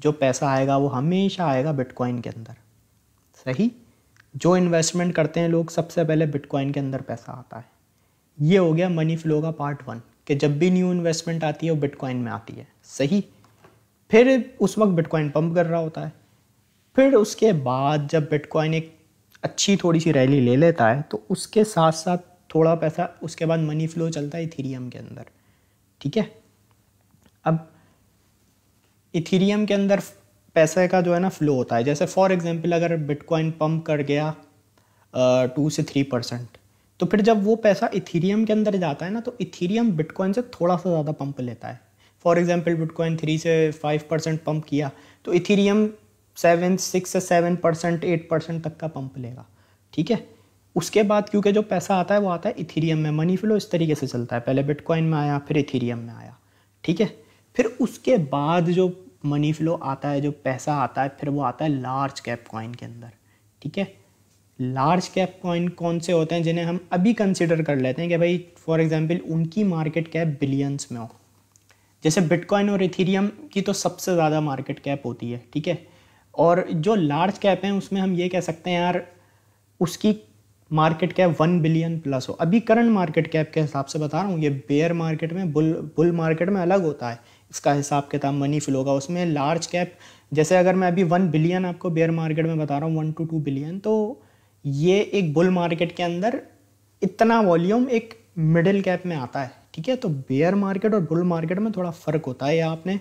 [SPEAKER 1] जो पैसा आएगा वो हमेशा आएगा बिटकॉइन के अंदर सही जो इन्वेस्टमेंट करते हैं लोग सबसे पहले बिटकॉइन के अंदर पैसा आता है ये हो गया मनी फ्लो का पार्ट वन कि जब भी न्यू इन्वेस्टमेंट आती है वो बिटकॉइन में आती है सही फिर उस वक्त बिटकॉइन पंप कर रहा होता है फिर उसके बाद जब बिटकॉइन एक अच्छी थोड़ी सी रैली ले लेता है तो उसके साथ साथ थोड़ा पैसा उसके बाद मनी फ्लो चलता है इथीरियम के अंदर ठीक है अब इथीरियम के अंदर पैसे का जो है ना फ्लो होता है जैसे फॉर एग्जांपल अगर बिटकॉइन पंप कर गया टू से थ्री परसेंट तो फिर जब वो पैसा इथीरियम के अंदर जाता है ना तो इथीरियम बिटकॉइन से थोड़ा सा ज़्यादा पंप लेता है फॉर एग्जाम्पल बिटकॉइन थ्री से फाइव परसेंट पम्प किया तो इथीरियम सेवन सिक्स से सेवन परसेंट एट परसेंट तक का पंप लेगा ठीक है उसके बाद क्योंकि जो पैसा आता है वो आता है इथीरियम में मनी फ्लो इस तरीके से चलता है पहले बिटकॉइन में आया फिर इथीरियम में आया ठीक है फिर उसके बाद जो मनी फ्लो आता है जो पैसा आता है फिर वो आता है लार्ज कैप कॉइन के अंदर ठीक है लार्ज कैप कॉइन कौन से होते हैं जिन्हें हम अभी कंसिडर कर लेते हैं कि भाई फॉर एग्जाम्पल उनकी मार्केट कैप बिलियंस में हो जैसे बिटकॉइन और इथीरियम की तो सबसे ज़्यादा मार्केट कैप होती है ठीक है और जो लार्ज कैप हैं उसमें हम ये कह सकते हैं यार उसकी market cap one billion plus हो अभी करंट मार्केट कैप के हिसाब से बता रहा हूँ ये बेयर मार्केट में बुल बुल मार्केट में अलग होता है इसका हिसाब किताब मनी फ्लो का उसमें लार्ज कैप जैसे अगर मैं अभी वन बिलियन आपको बेयर मार्केट में बता रहा हूँ वन टू टू बिलियन तो ये एक बुल मार्केट के अंदर इतना वॉल्यूम एक मिडिल कैप में आता है ठीक है तो बेयर मार्केट और बुल मार्केट में थोड़ा फ़र्क होता है या आपने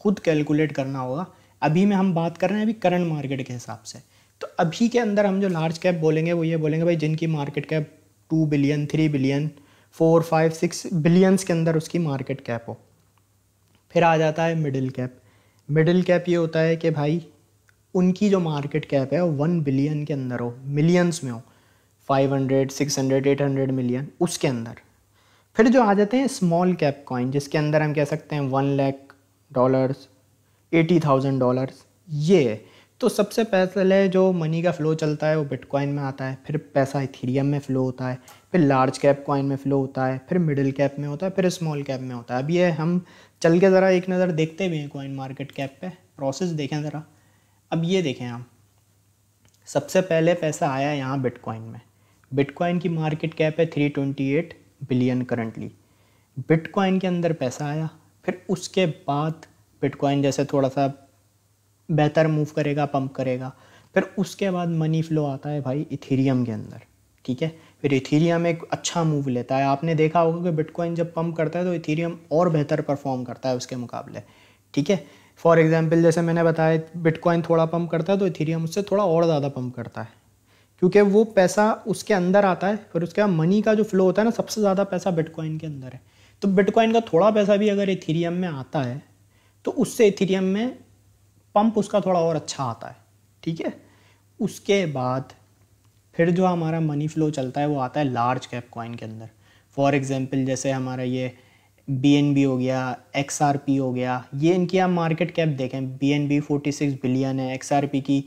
[SPEAKER 1] खुद कैलकुलेट करना होगा अभी में हम बात कर रहे हैं अभी करंट मार्केट के हिसाब से तो अभी के अंदर हम जो लार्ज कैप बोलेंगे वो ये बोलेंगे भाई जिनकी market cap two billion three billion four five six billions के अंदर उसकी मार्केट कैप हो फिर आ जाता है मिडिल कैप मिडिल कैप ये होता है कि भाई उनकी जो मार्केट कैप है वो वन बिलियन के अंदर हो मिलियंस में हो five hundred six hundred eight hundred million उसके अंदर फिर जो आ जाते हैं स्मॉल कैप कॉइन जिसके अंदर हम कह सकते हैं one lakh dollars eighty thousand dollars ये है तो सबसे पहले जो मनी का फ़्लो चलता है वो बिटकॉइन में आता है फिर पैसा इथेरियम में फ़्लो होता है फिर लार्ज कैप कॉइन में फ़्लो होता है फिर मिडिल कैप में होता है फिर स्मॉल कैप में होता है अब ये हम चल के ज़रा एक नज़र देखते भी हैं कॉइन मार्केट कैप पे प्रोसेस देखें ज़रा अब ये देखें हम सबसे पहले पैसा आया यहाँ बिटकॉइन में बिटकॉइन की मार्केट कैप है three twenty eight billion currently bitcoin के अंदर पैसा आया फिर उसके बाद बिटकॉइन जैसे थोड़ा सा बेहतर मूव करेगा पंप करेगा फिर उसके बाद मनी फ्लो आता है भाई इथीरियम के अंदर ठीक है फिर इथीरियम एक अच्छा मूव लेता है आपने देखा होगा कि बिटकॉइन जब पंप करता है तो इथीरियम और बेहतर परफॉर्म करता है उसके मुकाबले ठीक है फॉर एग्जाम्पल जैसे मैंने बताया बिटकॉइन थोड़ा पंप करता है तो इथीरियम उससे थोड़ा और ज़्यादा पंप करता है क्योंकि वो पैसा उसके अंदर आता है फिर उसके मनी का जो फ्लो होता है ना सबसे ज़्यादा पैसा बिटकॉइन के अंदर है तो बिटकॉइन का थोड़ा पैसा भी अगर इथीरियम में आता है तो उससे इथीरियम में पंप उसका थोड़ा और अच्छा आता है ठीक है उसके बाद फिर जो हमारा मनी फ्लो चलता है वो आता है लार्ज कैप कॉइन के अंदर फॉर एग्ज़ाम्पल जैसे हमारा ये बी हो गया एक्स हो गया ये इनकी आप मार्केट कैप देखें B N B forty six billion है एक्स की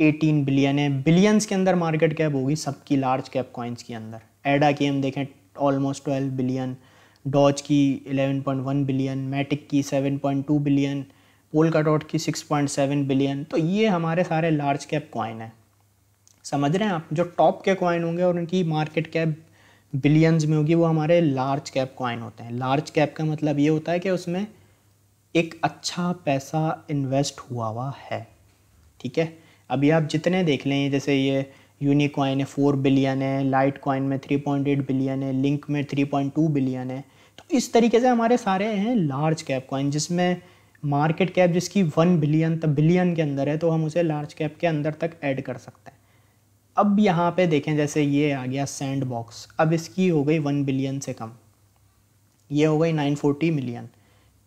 [SPEAKER 1] 18 बिलियन है बिलियंस के अंदर मार्केट कैप होगी सबकी लार्ज कैप कॉइन्स के अंदर एडा की हम देखें ऑलमोस्ट ट्वेल्व बिलियन डॉज की 11.1 बिलियन मैटिक की 7.2 बिलियन पोलका डॉट की 6.7 बिलियन तो ये हमारे सारे लार्ज कैप कॉइन हैं समझ रहे हैं आप जो टॉप के कॉइन होंगे और उनकी मार्केट कैप बिलियंस में होगी वो हमारे लार्ज कैप कॉइन होते हैं लार्ज कैप का मतलब ये होता है कि उसमें एक अच्छा पैसा इन्वेस्ट हुआ हुआ है ठीक है अभी आप जितने देख लें जैसे ये यूनिकॉइन है फोर बिलियन है लाइट कॉइन में थ्री पॉइंट एट बिलियन है लिंक में थ्री पॉइंट टू बिलियन है तो इस तरीके से हमारे सारे हैं लार्ज कैप कॉइन जिसमें मार्केट कैप जिसकी वन बिलियन तक बिलियन के अंदर है तो हम उसे लार्ज कैप के अंदर तक ऐड कर सकते हैं अब यहाँ पे देखें जैसे ये आ गया सैंड बॉक्स अब इसकी हो गई वन बिलियन से कम ये हो गई नाइन फोर्टी मिलियन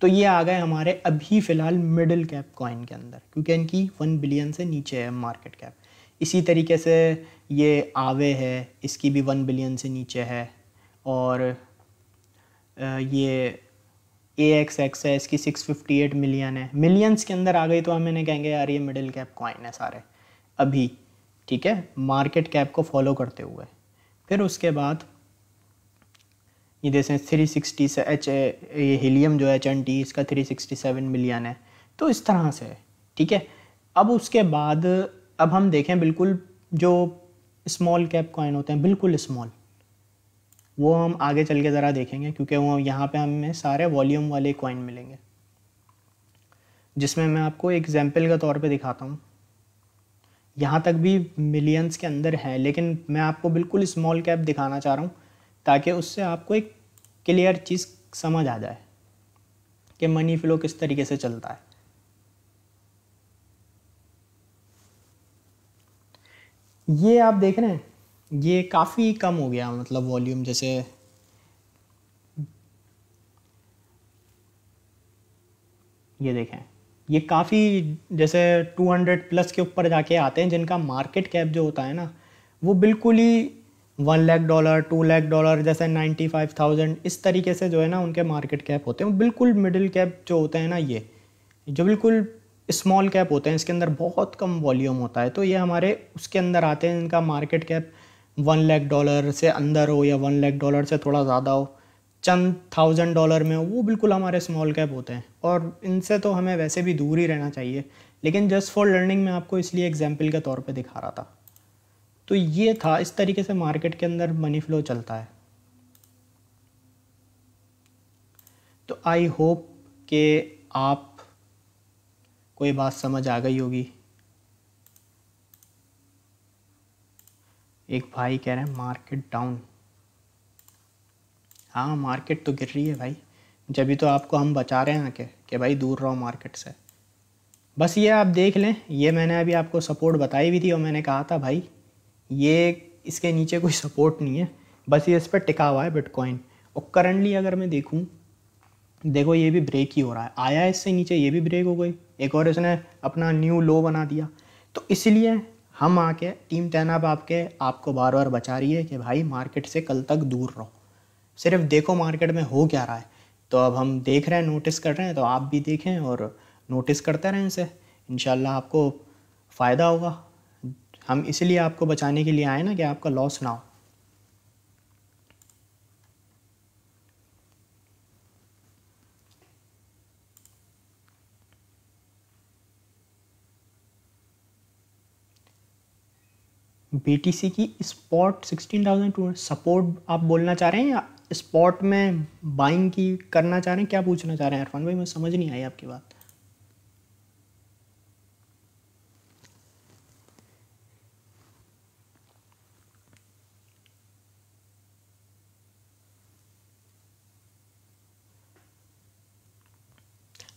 [SPEAKER 1] तो ये आ गए हमारे अभी फ़िलहाल मिडिल कैप कॉइन के अंदर क्योंकि इनकी वन बिलियन से नीचे है मार्केट कैप इसी तरीके से ये आवे है इसकी भी वन बिलियन से नीचे है और ये ए एक्स एक्स है इसकी सिक्स फिफ्टी एट मिलियन है मिलियंस के अंदर आ गई तो हम इन्हें कहेंगे यार ये मिडिल कैप कॉइन है सारे अभी ठीक है मार्केट कैप को फॉलो करते हुए फिर उसके बाद ये जैसे थ्री सिक्सटी से एच ये हीलियम जो है एच एन टी इसका सेवन मिलियन है तो इस तरह से है ठीक है अब उसके बाद अब हम देखें बिल्कुल जो स्मॉल कैप कॉइन होते हैं बिल्कुल स्मॉल वो हम आगे चल के ज़रा देखेंगे क्योंकि वो यहाँ पे हमें सारे वॉल्यूम वाले कॉइन मिलेंगे जिसमें मैं आपको एग्जाम्पल के तौर पे दिखाता हूँ यहाँ तक भी मिलियंस के अंदर है लेकिन मैं आपको बिल्कुल स्मॉल कैप दिखाना चाह रहा हूँ ताकि उससे आपको एक क्लियर चीज़ समझ आ जाए कि मनी फ्लो किस तरीके से चलता है ये आप देख रहे हैं ये काफ़ी कम हो गया मतलब वॉल्यूम जैसे ये देखें ये काफ़ी जैसे 200 प्लस के ऊपर जाके आते हैं जिनका मार्केट कैप जो होता है ना वो बिल्कुल ही one lakh dollar two lakh dollar जैसे नाइन्टी फाइव थाउजेंड इस तरीके से जो है ना उनके मार्केट कैप होते हैं बिल्कुल मिडिल कैप जो होते हैं ना ये जो बिल्कुल स्मॉल कैप होते हैं इसके अंदर बहुत कम वॉल्यूम होता है तो ये हमारे उसके अंदर आते हैं इनका market cap one lakh dollar से अंदर हो या वन लाख डॉलर से थोड़ा ज़्यादा हो चंद थाउजेंड डॉलर में हो वो बिल्कुल हमारे स्मॉल कैप होते हैं और इनसे तो हमें वैसे भी दूर ही रहना चाहिए लेकिन जस्ट फॉर लर्निंग मैं आपको इसलिए एग्जाम्पल के तौर पर दिखा रहा था तो ये था इस तरीके से मार्केट के अंदर मनी फ्लो चलता है तो आई होप कि आप कोई बात समझ आ गई होगी एक भाई कह रहे हैं मार्केट डाउन हाँ मार्केट तो गिर रही है भाई जब तो आपको हम बचा रहे हैं आके कि भाई दूर रहो मार्केट से बस ये आप देख लें ये मैंने अभी आपको सपोर्ट बताई भी थी और मैंने कहा था भाई ये इसके नीचे कोई सपोर्ट नहीं है बस ये इस पर टिका हुआ है बिटकॉइन और करंटली अगर मैं देखूँ देखो ये भी ब्रेक ही हो रहा है आया इससे नीचे ये भी ब्रेक हो गई एक और इसने अपना न्यू लो बना दिया तो इसलिए हम आके टीम तैनाब आपके आपको बार बार बचा रही है कि भाई मार्केट से कल तक दूर रहो सिर्फ देखो मार्केट में हो क्या रहा है तो अब हम देख रहे हैं नोटिस कर रहे हैं तो आप भी देखें और नोटिस करते रहें इसे इन आपको फ़ायदा होगा हम इसलिए आपको बचाने के लिए आए ना कि आपका लॉस ना हो बीटीसी की spot sixteen thousand two support आप बोलना चाह रहे हैं या स्पॉट में बाइंग की करना चाह रहे हैं क्या पूछना चाह रहे हैं अरफान भाई मैं समझ नहीं आई आपकी बात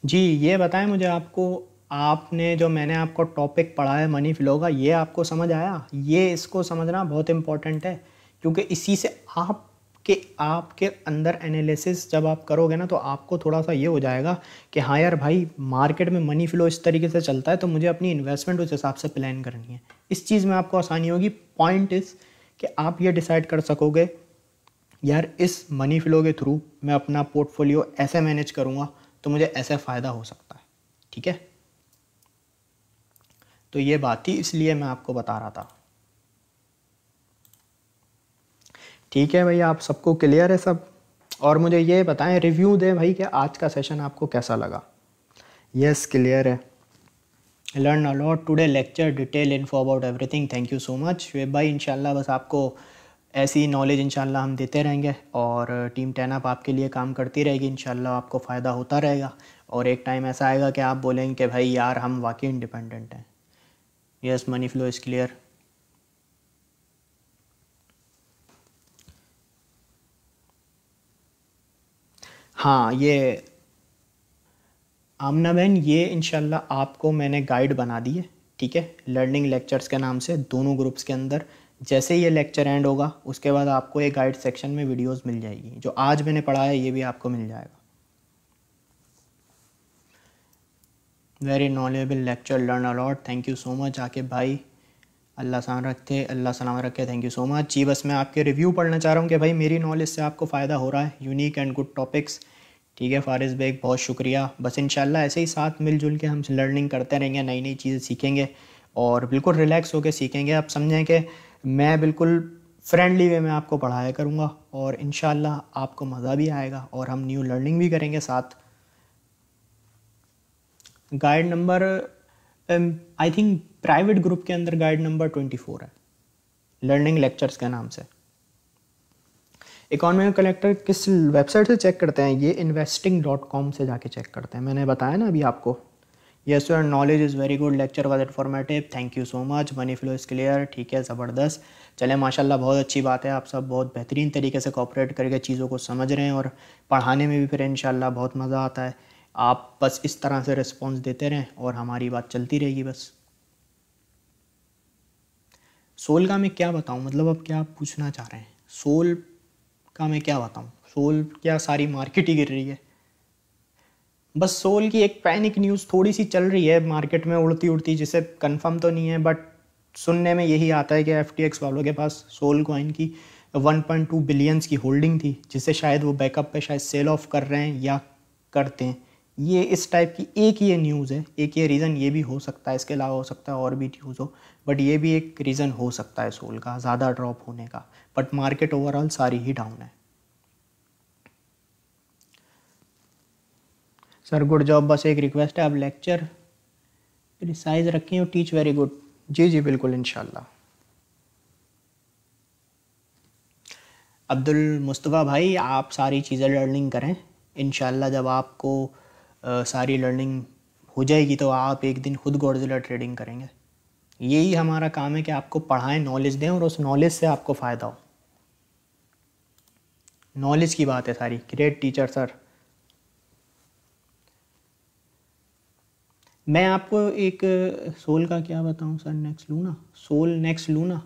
[SPEAKER 1] जी ये बताएं मुझे आपको आपने जो मैंने आपको टॉपिक पढ़ा है मनी फ्लो का ये आपको समझ आया ये इसको समझना बहुत इम्पॉर्टेंट है क्योंकि इसी से आप के आपके अंदर एनालिसिस जब आप करोगे ना तो आपको थोड़ा सा ये हो जाएगा कि हाँ यार भाई मार्केट में मनी फ्लो इस तरीके से चलता है तो मुझे अपनी इन्वेस्टमेंट उस हिसाब से प्लान करनी है इस चीज़ में आपको आसानी होगी पॉइंट इस कि आप ये डिसाइड कर सकोगे यार इस मनी फ्लो के थ्रू मैं अपना पोर्टफोलियो ऐसे मैनेज करूँगा तो मुझे ऐसा फ़ायदा हो सकता है ठीक है तो ये बात थी इसलिए मैं आपको बता रहा था ठीक है भाई आप सबको क्लियर है सब और मुझे ये बताएं रिव्यू दें भाई कि आज का सेशन आपको कैसा लगा यस क्लियर है learn a lot today lecture detail info about everything thank you so much भाई इंशाल्लाह बस आपको ऐसी नॉलेज इनशाला हम देते रहेंगे और टीम टेन अप आपके लिए काम करती रहेगी इनशाला आपको फ़ायदा होता रहेगा और एक टाइम ऐसा आएगा कि आप बोलेंगे कि भाई यार हम वाकई इंडिपेंडेंट हैं yes money flow is clear हाँ ये आमना बहन ये इनशाला आपको मैंने गाइड बना दी है ठीक है लर्निंग लेक्चर्स के नाम से दोनों ग्रुप्स के अंदर जैसे ये लेक्चर एंड होगा उसके बाद आपको एक गाइड सेक्शन में वीडियोस मिल जाएगी जो आज मैंने पढ़ा है ये भी आपको मिल जाएगा very knowledgeable lecture learn a lot thank you so much आके भाई अल्लाह सान रखे अल्लाह सलाम रखे थैंक यू सो मच जी बस मैं आपके रिव्यू पढ़ना चाह रहा हूँ कि भाई मेरी नॉलेज से आपको फ़ायदा हो रहा है यूनिक एंड गुड टॉपिक्स ठीक है फारिस बेग बहुत शुक्रिया बस इन ऐसे ही साथ मिलजुल के हम लर्निंग करते रहेंगे नई नई चीज़ें सीखेंगे और बिल्कुल रिलैक्स होकर सीखेंगे आप समझें कि मैं बिल्कुल फ्रेंडली वे में आपको पढ़ाया करूँगा और इन आपको मज़ा भी आएगा और हम न्यू लर्निंग भी करेंगे साथ guide number I think private group के अंदर गाइड नंबर ट्वेंटी फोर है लर्निंग लेक्चर्स के नाम से इकॉनमी कलेक्टर किस वेबसाइट से चेक करते हैं ये इन्वेस्टिंग डॉट कॉम से जाके चेक करते हैं मैंने बताया ना अभी आपको yes sir knowledge is very good lecture was informative thank you so much money flow is clear ठीक है ज़बरदस्त चले माशाल्लाह बहुत अच्छी बात है आप सब बहुत बेहतरीन तरीके से कॉपरेट करके चीज़ों को समझ रहे हैं और पढ़ाने में भी फिर इन बहुत मज़ा आता है आप बस इस तरह से रिस्पॉन्स देते रहें और हमारी बात चलती रहेगी बस सोल का मैं क्या बताऊँ मतलब अब क्या पूछना चाह रहे हैं सोल का मैं क्या बताऊँ सोल क्या सारी मार्केट ही गिर रही है बस सोल की एक पैनिक न्यूज़ थोड़ी सी चल रही है मार्केट में उड़ती उड़ती जिसे कंफर्म तो नहीं है बट सुनने में यही आता है कि एफ वालों के पास सोल कॉइन की 1.2 बिलियंस की होल्डिंग थी जिसे शायद वो बैकअप पे शायद सेल ऑफ कर रहे हैं या करते हैं ये इस टाइप की एक ये न्यूज़ है एक ये रीज़न ये भी हो सकता है इसके अलावा हो सकता है और भी न्यूज़ हो बट ये भी एक रीज़न हो सकता है सोल का ज़्यादा ड्रॉप होने का बट मार्केट ओवरऑल सारी ही डाउन है सर गुड जॉब बस एक रिक्वेस्ट है आप लेक्चर प्रिसाइज रखें और टीच वेरी गुड जी जी बिल्कुल इन अब्दुल मुस्तफ़ा भाई आप सारी चीज़ें लर्निंग करें इन जब आपको आ, सारी लर्निंग हो जाएगी तो आप एक दिन खुद गौरजिला ट्रेडिंग करेंगे यही हमारा काम है कि आपको पढ़ाएं नॉलेज दें और उस नॉलेज से आपको फ़ायदा हो नॉलेज की बात है सारी ग्रेट टीचर सर मैं आपको एक सोल का क्या बताऊं sir next Luna Sol next Luna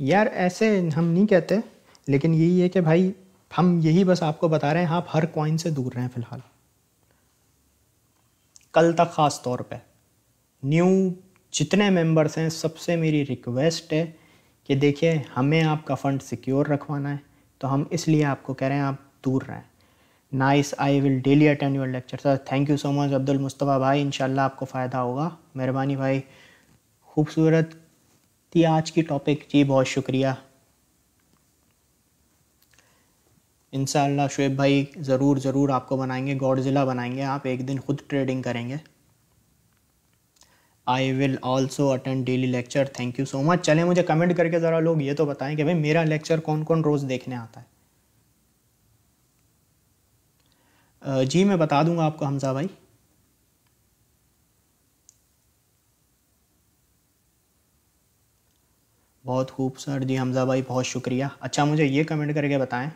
[SPEAKER 1] यार ऐसे हम नहीं कहते लेकिन यही है कि भाई हम यही बस आपको बता रहे हैं आप हर कॉइन से दूर रहें फ़िलहाल कल तक ख़ास तौर पे न्यू जितने मेंबर्स हैं सबसे मेरी रिक्वेस्ट है कि देखिए हमें आपका फ़ंड सिक्योर रखवाना है तो हम इसलिए आपको कह रहे हैं आप दूर रहें nice I will daily attend your lecture sir thank you so much Abdul Mustafa भाई इनशाला आपको फ़ायदा होगा मेहरबानी भाई खूबसूरत थी आज की टॉपिक जी बहुत शुक्रिया इन शुएब भाई ज़रूर ज़रूर आपको बनाएंगे जिला बनाएंगे आप एक दिन खुद ट्रेडिंग करेंगे I will also attend daily lecture thank you so much चले मुझे कमेंट करके ज़रा लोग ये तो बताएं कि भाई मेरा लेक्चर कौन कौन रोज़ देखने आता है जी मैं बता दूंगा आपको हमज़ा भाई बहुत खूब सर जी हमज़ा भाई बहुत शुक्रिया अच्छा मुझे ये कमेंट करके बताएं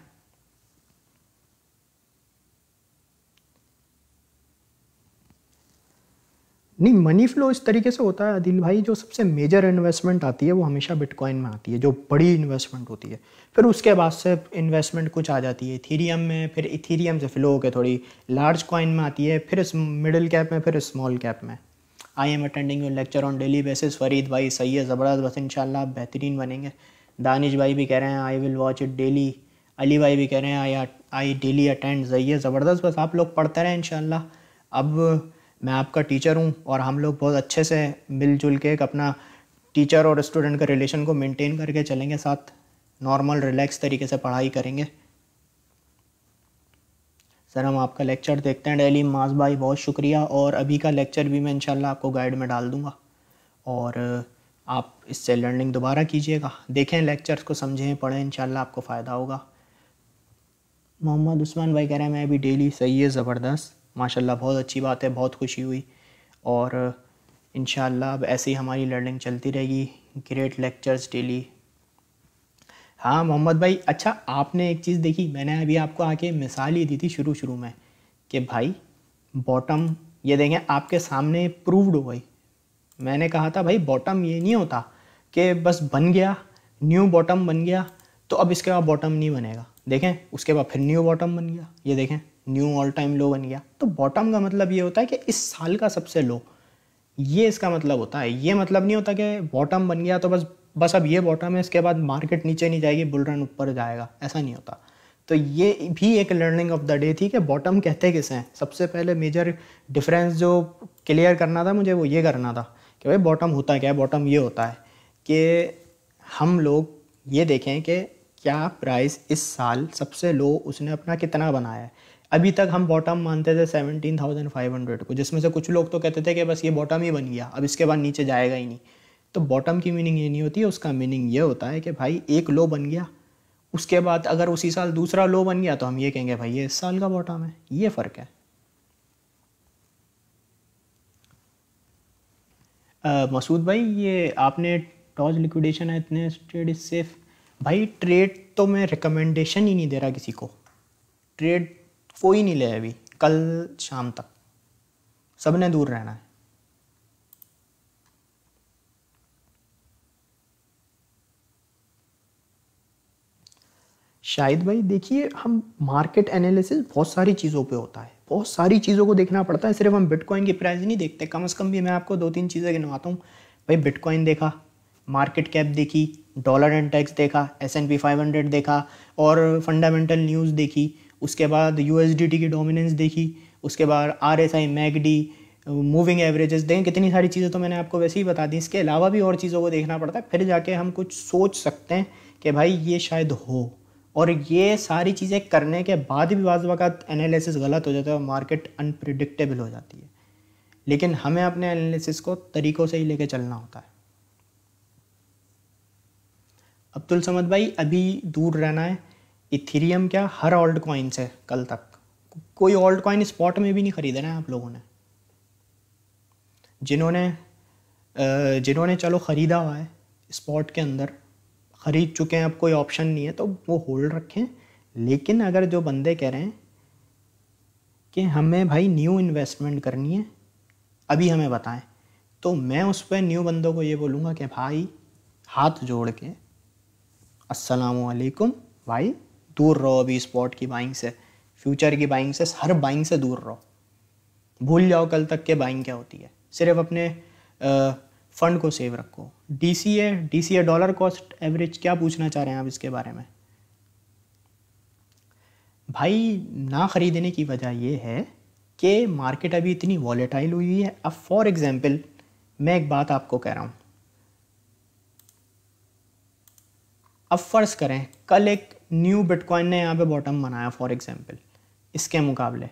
[SPEAKER 1] नहीं मनी फ्लो इस तरीके से होता है अदिल भाई जो सबसे मेजर इन्वेस्टमेंट आती है वो हमेशा बिटकॉइन में आती है जो बड़ी इन्वेस्टमेंट होती है फिर उसके बाद से इन्वेस्टमेंट कुछ आ जाती है इथीरियम में फिर इथीरियम से फ्लो होकर थोड़ी लार्ज कॉइन में आती है फिर मिडिल कैप में फिर स्मॉल कैप में I am attending your lecture on daily basis Farid भाई सही है ज़बरदस्त बस इन आप बेहतरीन बनेंगे दानिश भाई भी कह रहे हैं I will watch it daily Ali भाई भी कह रहे हैं आई आई डेली अटेंड सही है ज़बरदस्त बस आप लोग पढ़ते रहें इन अब मैं आपका टीचर हूँ और हम लोग बहुत अच्छे से मिलजुल के एक अपना टीचर और स्टूडेंट के रिलेशन को मेंटेन करके चलेंगे साथ नॉर्मल रिलैक्स तरीके से पढ़ाई करेंगे सर हम आपका लेक्चर देखते हैं डेली माज भाई बहुत शुक्रिया और अभी का लेक्चर भी मैं इंशाल्लाह आपको गाइड में डाल दूँगा और आप इससे लर्निंग दोबारा कीजिएगा देखें लेक्चर्स को समझें पढ़ें इंशाल्लाह आपको फ़ायदा होगा मोहम्मद उस्मान भाई कह रहे हैं मैं अभी डेली सही है ज़बरदस्त माशाल्लाह बहुत अच्छी बात है बहुत खुशी हुई और इन अब ऐसे ही हमारी लर्निंग चलती रहेगी ग्रेट लेक्चर्स डेली हाँ मोहम्मद भाई अच्छा आपने एक चीज़ देखी मैंने अभी आपको आके मिसाल ही दी थी शुरू शुरू में कि भाई बॉटम ये देखें आपके सामने प्रूवड हो गई मैंने कहा था भाई बॉटम ये नहीं होता कि बस बन गया न्यू बॉटम बन गया तो अब इसके बाद बॉटम नहीं बनेगा देखें उसके बाद फिर न्यू बॉटम बन गया ये देखें न्यू ऑल टाइम लो बन गया तो बॉटम का मतलब ये होता है कि इस साल का सबसे लो ये इसका मतलब होता है ये मतलब नहीं होता कि बॉटम बन गया तो बस बस अब ये बॉटम है इसके बाद मार्केट नीचे नहीं जाएगी बुल रन ऊपर जाएगा ऐसा नहीं होता तो ये भी एक लर्निंग ऑफ द डे थी कि बॉटम कहते किसे हैं सबसे पहले मेजर डिफरेंस जो क्लियर करना था मुझे वो ये करना था कि भाई बॉटम होता क्या है बॉटम ये होता है कि हम लोग ये देखें कि क्या प्राइस इस साल सबसे लो उसने अपना कितना बनाया है अभी तक हम बॉटम मानते थे सेवनटीन थाउजेंड फाइव हंड्रेड को जिसमें से कुछ लोग तो कहते थे कि बस ये बॉटम ही बन गया अब इसके बाद नीचे जाएगा ही नहीं तो बॉटम की मीनिंग ये नहीं होती है उसका मीनिंग ये होता है कि भाई एक लो बन गया उसके बाद अगर उसी साल दूसरा लो बन गया तो हम ये कहेंगे भाई ये इस साल का बॉटम है ये फ़र्क है मसूद भाई ये आपने टॉज लिक्विडेशन है इतने ट्रेड इज सेफ भाई ट्रेड तो मैं रिकमेंडेशन ही नहीं दे रहा किसी को ट्रेड कोई नहीं ले अभी कल शाम तक सबने दूर रहना है शायद भाई देखिए हम मार्केट एनालिसिस बहुत सारी चीज़ों पे होता है बहुत सारी चीज़ों को देखना पड़ता है सिर्फ हम बिटकॉइन की प्राइस नहीं देखते कम से कम भी मैं आपको दो तीन चीज़ें गिनवाता हूँ भाई बिटकॉइन देखा मार्केट कैप देखी डॉलर एंड टैक्स देखा S N P five hundred देखा और फंडामेंटल न्यूज़ देखी उसके बाद यू की डोमिनेंस देखी उसके बाद R S I MACD moving averages देखें कितनी सारी चीज़ें तो मैंने आपको वैसे ही बता दी इसके अलावा भी और चीज़ों को देखना पड़ता है फिर जाके हम कुछ सोच सकते हैं कि भाई ये शायद हो और ये सारी चीज़ें करने के बाद भी बाज़ वक़्त एनालिसिस गलत हो जाता है और मार्केट अनप्रिडिक्टेबल हो जाती है लेकिन हमें अपने एनालिसिस को तरीक़ों से ही लेके चलना होता है अब्दुल समद भाई अभी दूर रहना है इथीरियम क्या हर ओल्ड कॉइन से कल तक कोई ओल्ड कॉइन स्पॉट में भी नहीं खरीदा है आप लोगों ने जिन्होंने जिन्होंने चलो ख़रीदा हुआ है स्पॉट के अंदर ख़रीद चुके हैं अब कोई ऑप्शन नहीं है तो वो होल्ड रखें लेकिन अगर जो बंदे कह रहे हैं कि हमें भाई न्यू इन्वेस्टमेंट करनी है अभी हमें बताएं तो मैं उस पर न्यू बंदों को ये बोलूँगा कि भाई हाथ जोड़ के असलकुम भाई दूर रहो अभी स्पॉट की बाइंग से फ्यूचर की बाइंग से हर बाइंग से दूर रहो भूल जाओ कल तक के बाइंग क्या होती है सिर्फ अपने आ, फंड को सेव रखो D C A D C A dollar cost average क्या पूछना चाह रहे हैं आप इसके बारे में भाई ना ख़रीदने की वजह यह है कि मार्केट अभी इतनी वॉलेटाइल हुई है अब फॉर एग्ज़ाम्पल मैं एक बात आपको कह रहा हूँ अब फ़र्ज़ करें कल एक न्यू बिटकॉइन ने यहाँ पे बॉटम बनाया फॉर एग्जांपल इसके मुकाबले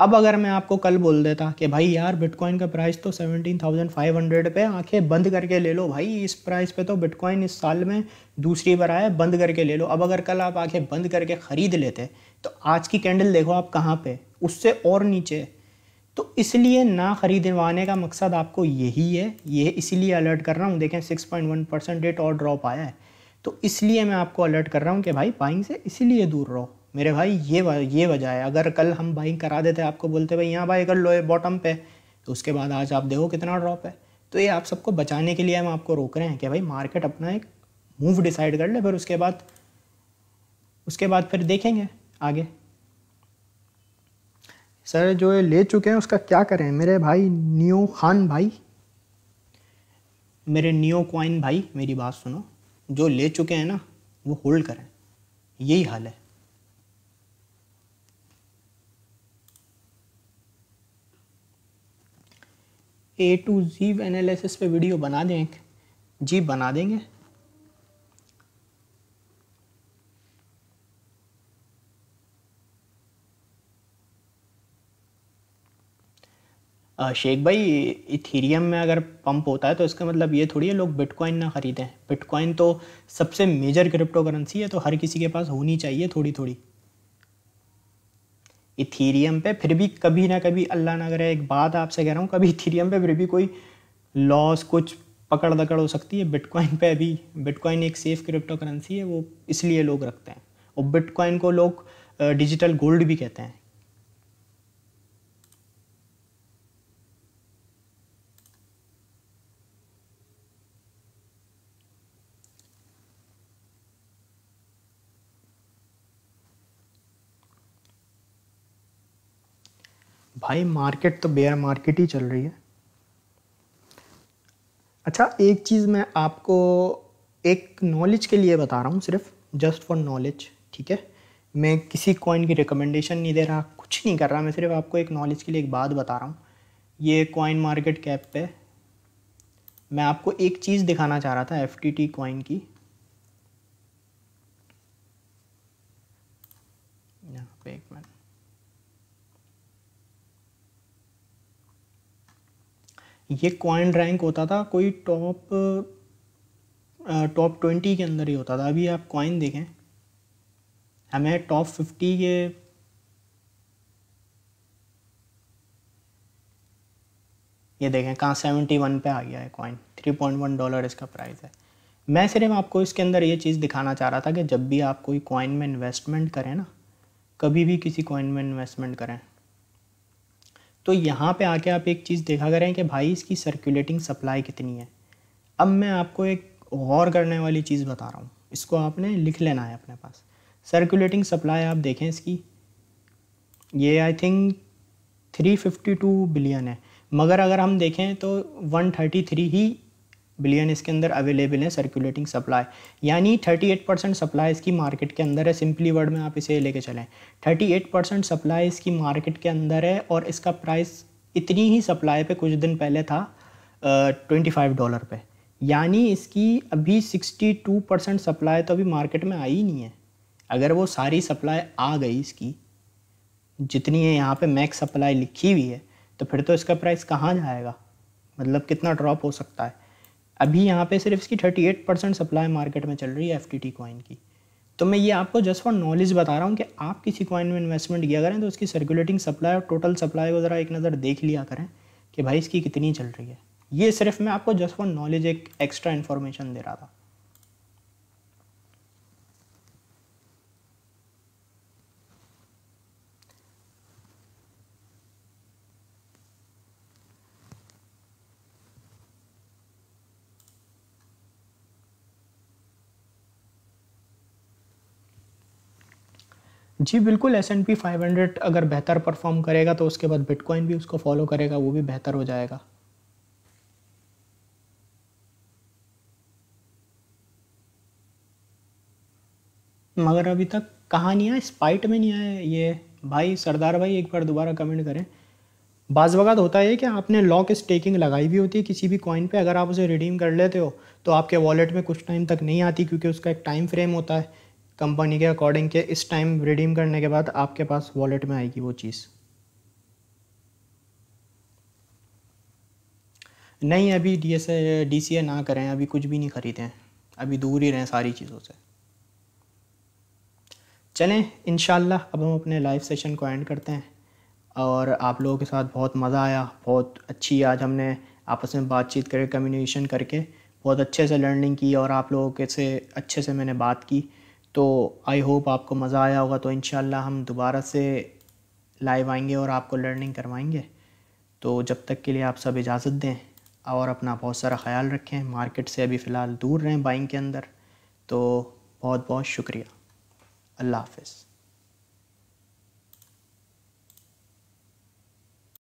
[SPEAKER 1] अब अगर मैं आपको कल बोल देता कि भाई यार बिटकॉइन का प्राइस तो सेवनटीन थाउजेंड फाइव हंड्रेड पे आंखें बंद करके ले लो भाई इस प्राइस पे तो बिटकॉइन इस साल में दूसरी बार आया बंद करके ले लो अब अगर कल आप आंखें बंद करके ख़रीद लेते तो आज की कैंडल देखो आप कहाँ पे उससे और नीचे तो इसलिए ना ख़रीदवाने का मकसद आपको यही है ये इसीलिए अलर्ट कर रहा हूँ देखें six point one percent rate और ड्रॉप आया है तो इसलिए मैं आपको अलर्ट कर रहा हूँ कि भाई बाइंग से इसीलिए दूर रहो मेरे भाई ये ये वजह है अगर कल हम बाइंग करा देते आपको बोलते भाई यहाँ बाई कर लो बॉटम पे तो उसके बाद आज आप देखो कितना ड्रॉप है तो ये आप सबको बचाने के लिए हम आपको रोक रहे हैं कि भाई मार्केट अपना एक मूव डिसाइड कर ले फिर उसके बाद उसके बाद फिर देखेंगे आगे सर जो ये ले चुके हैं उसका क्या करें मेरे भाई नियो खान भाई मेरे नियो क्वाइन भाई मेरी बात सुनो जो ले चुके हैं ना वो होल्ड करें यही हाल है ए टू जी एनालिसिस पे वीडियो बना दें जी बना देंगे शेख भाई इथेरियम में अगर पंप होता है तो इसका मतलब ये थोड़ी है लोग बिटकॉइन ना ख़रीदें बिटकॉइन तो सबसे मेजर क्रिप्टो करेंसी है तो हर किसी के पास होनी चाहिए थोड़ी थोड़ी इथीरियम पे फिर भी कभी ना कभी अल्लाह ना करे एक बात आपसे कह रहा हूँ कभी इथेरियम पे फिर भी कोई लॉस कुछ पकड़ दकड़ हो सकती है बिटकॉइन पे अभी बिटकॉइन एक सेफ़ क्रिप्टो करेंसी है वो इसलिए लोग रखते हैं और बिटकॉइन को लोग डिजिटल गोल्ड भी कहते हैं भाई मार्केट तो बेयर मार्केट ही चल रही है अच्छा एक चीज़ मैं आपको एक नॉलेज के लिए बता रहा हूँ सिर्फ जस्ट फॉर नॉलेज ठीक है मैं किसी कॉइन की रिकमेंडेशन नहीं दे रहा कुछ नहीं कर रहा मैं सिर्फ आपको एक नॉलेज के लिए एक बात बता रहा हूँ ये कॉइन मार्केट कैप पे मैं आपको एक चीज़ दिखाना चाह रहा था एफ टी टी कॉइन की ये कॉइन रैंक होता था कोई टॉप टॉप ट्वेंटी के अंदर ही होता था अभी आप कॉइन देखें हमें टॉप फिफ्टी के ये देखें कहाँ सेवेंटी वन पर आ गया है coin three point one dollar इसका प्राइस है मैं सिर्फ आपको इसके अंदर ये चीज़ दिखाना चाह रहा था कि जब भी आप कोई कॉइन में इन्वेस्टमेंट करें ना कभी भी किसी कॉइन में इन्वेस्टमेंट करें तो यहाँ पे आके आप एक चीज़ देखा करें कि भाई इसकी सर्कुलेटिंग सप्लाई कितनी है अब मैं आपको एक गौर करने वाली चीज़ बता रहा हूँ इसको आपने लिख लेना है अपने पास सर्कुलेटिंग सप्लाई आप देखें इसकी ये आई थिंक 352 बिलियन है मगर अगर हम देखें तो 133 ही बिलियन इसके अंदर अवेलेबल है सर्कुलेटिंग सप्लाई यानी 38 परसेंट सप्लाई इसकी मार्केट के अंदर है सिंपली वर्ड में आप इसे लेके चलें 38 परसेंट सप्लाई इसकी मार्केट के अंदर है और इसका प्राइस इतनी ही सप्लाई पे कुछ दिन पहले था ट्वेंटी फाइव डॉलर पे यानी इसकी अभी सिक्सटी टू परसेंट सप्लाई तो अभी मार्केट में आई नहीं है अगर वो सारी सप्लाई आ गई इसकी जितनी है यहाँ पे मैक्स सप्लाई लिखी हुई है तो फिर तो इसका प्राइस कहाँ जाएगा मतलब कितना ड्रॉप हो सकता है अभी यहाँ पे सिर्फ इसकी 38 परसेंट सप्लाई मार्केट में चल रही है एफ टी कॉइन की तो मैं ये आपको जस्ट फॉर नॉलेज बता रहा हूँ कि आप किसी कॉइन में इन्वेस्टमेंट किया करें तो उसकी सर्कुलेटिंग सप्लाई और टोटल सप्लाई को ज़रा एक नज़र देख लिया करें कि भाई इसकी कितनी चल रही है ये सिर्फ मैं आपको जस्ट फॉर नॉलेज एक एक्स्ट्रा इन्फॉर्मेशन दे रहा था जी बिल्कुल S N P five hundred अगर बेहतर परफॉर्म करेगा तो उसके बाद बिटकॉइन भी उसको फॉलो करेगा वो भी बेहतर हो जाएगा मगर अभी तक कहाँ नहीं आया स्पाइट में नहीं आया ये भाई सरदार भाई एक बार दोबारा कमेंट करें बाज़ होता है कि आपने लॉक स्टेकिंग लगाई भी होती है किसी भी कॉइन पे अगर आप उसे रिडीम कर लेते हो तो आपके वॉलेट में कुछ टाइम तक नहीं आती क्योंकि उसका एक टाइम फ्रेम होता है कंपनी के अकॉर्डिंग के इस टाइम रिडीम करने के बाद आपके पास वॉलेट में आएगी वो चीज़ नहीं अभी D S D C A ना करें अभी कुछ भी नहीं हैं अभी दूर ही रहें सारी चीज़ों से चलें इन अब हम अपने लाइव सेशन को एंड करते हैं और आप लोगों के साथ बहुत मज़ा आया बहुत अच्छी आज हमने आपस में बातचीत करके कम्युनिकेशन करके बहुत अच्छे से लर्निंग की और आप लोगों के से अच्छे से मैंने बात की तो आई होप आपको मज़ा आया होगा तो इन हम दोबारा से लाइव आएंगे और आपको लर्निंग करवाएंगे तो जब तक के लिए आप सब इजाज़त दें और अपना बहुत सारा ख्याल रखें मार्केट से अभी फ़िलहाल दूर रहें बाइंग के अंदर तो बहुत बहुत शुक्रिया अल्लाह हाफिज़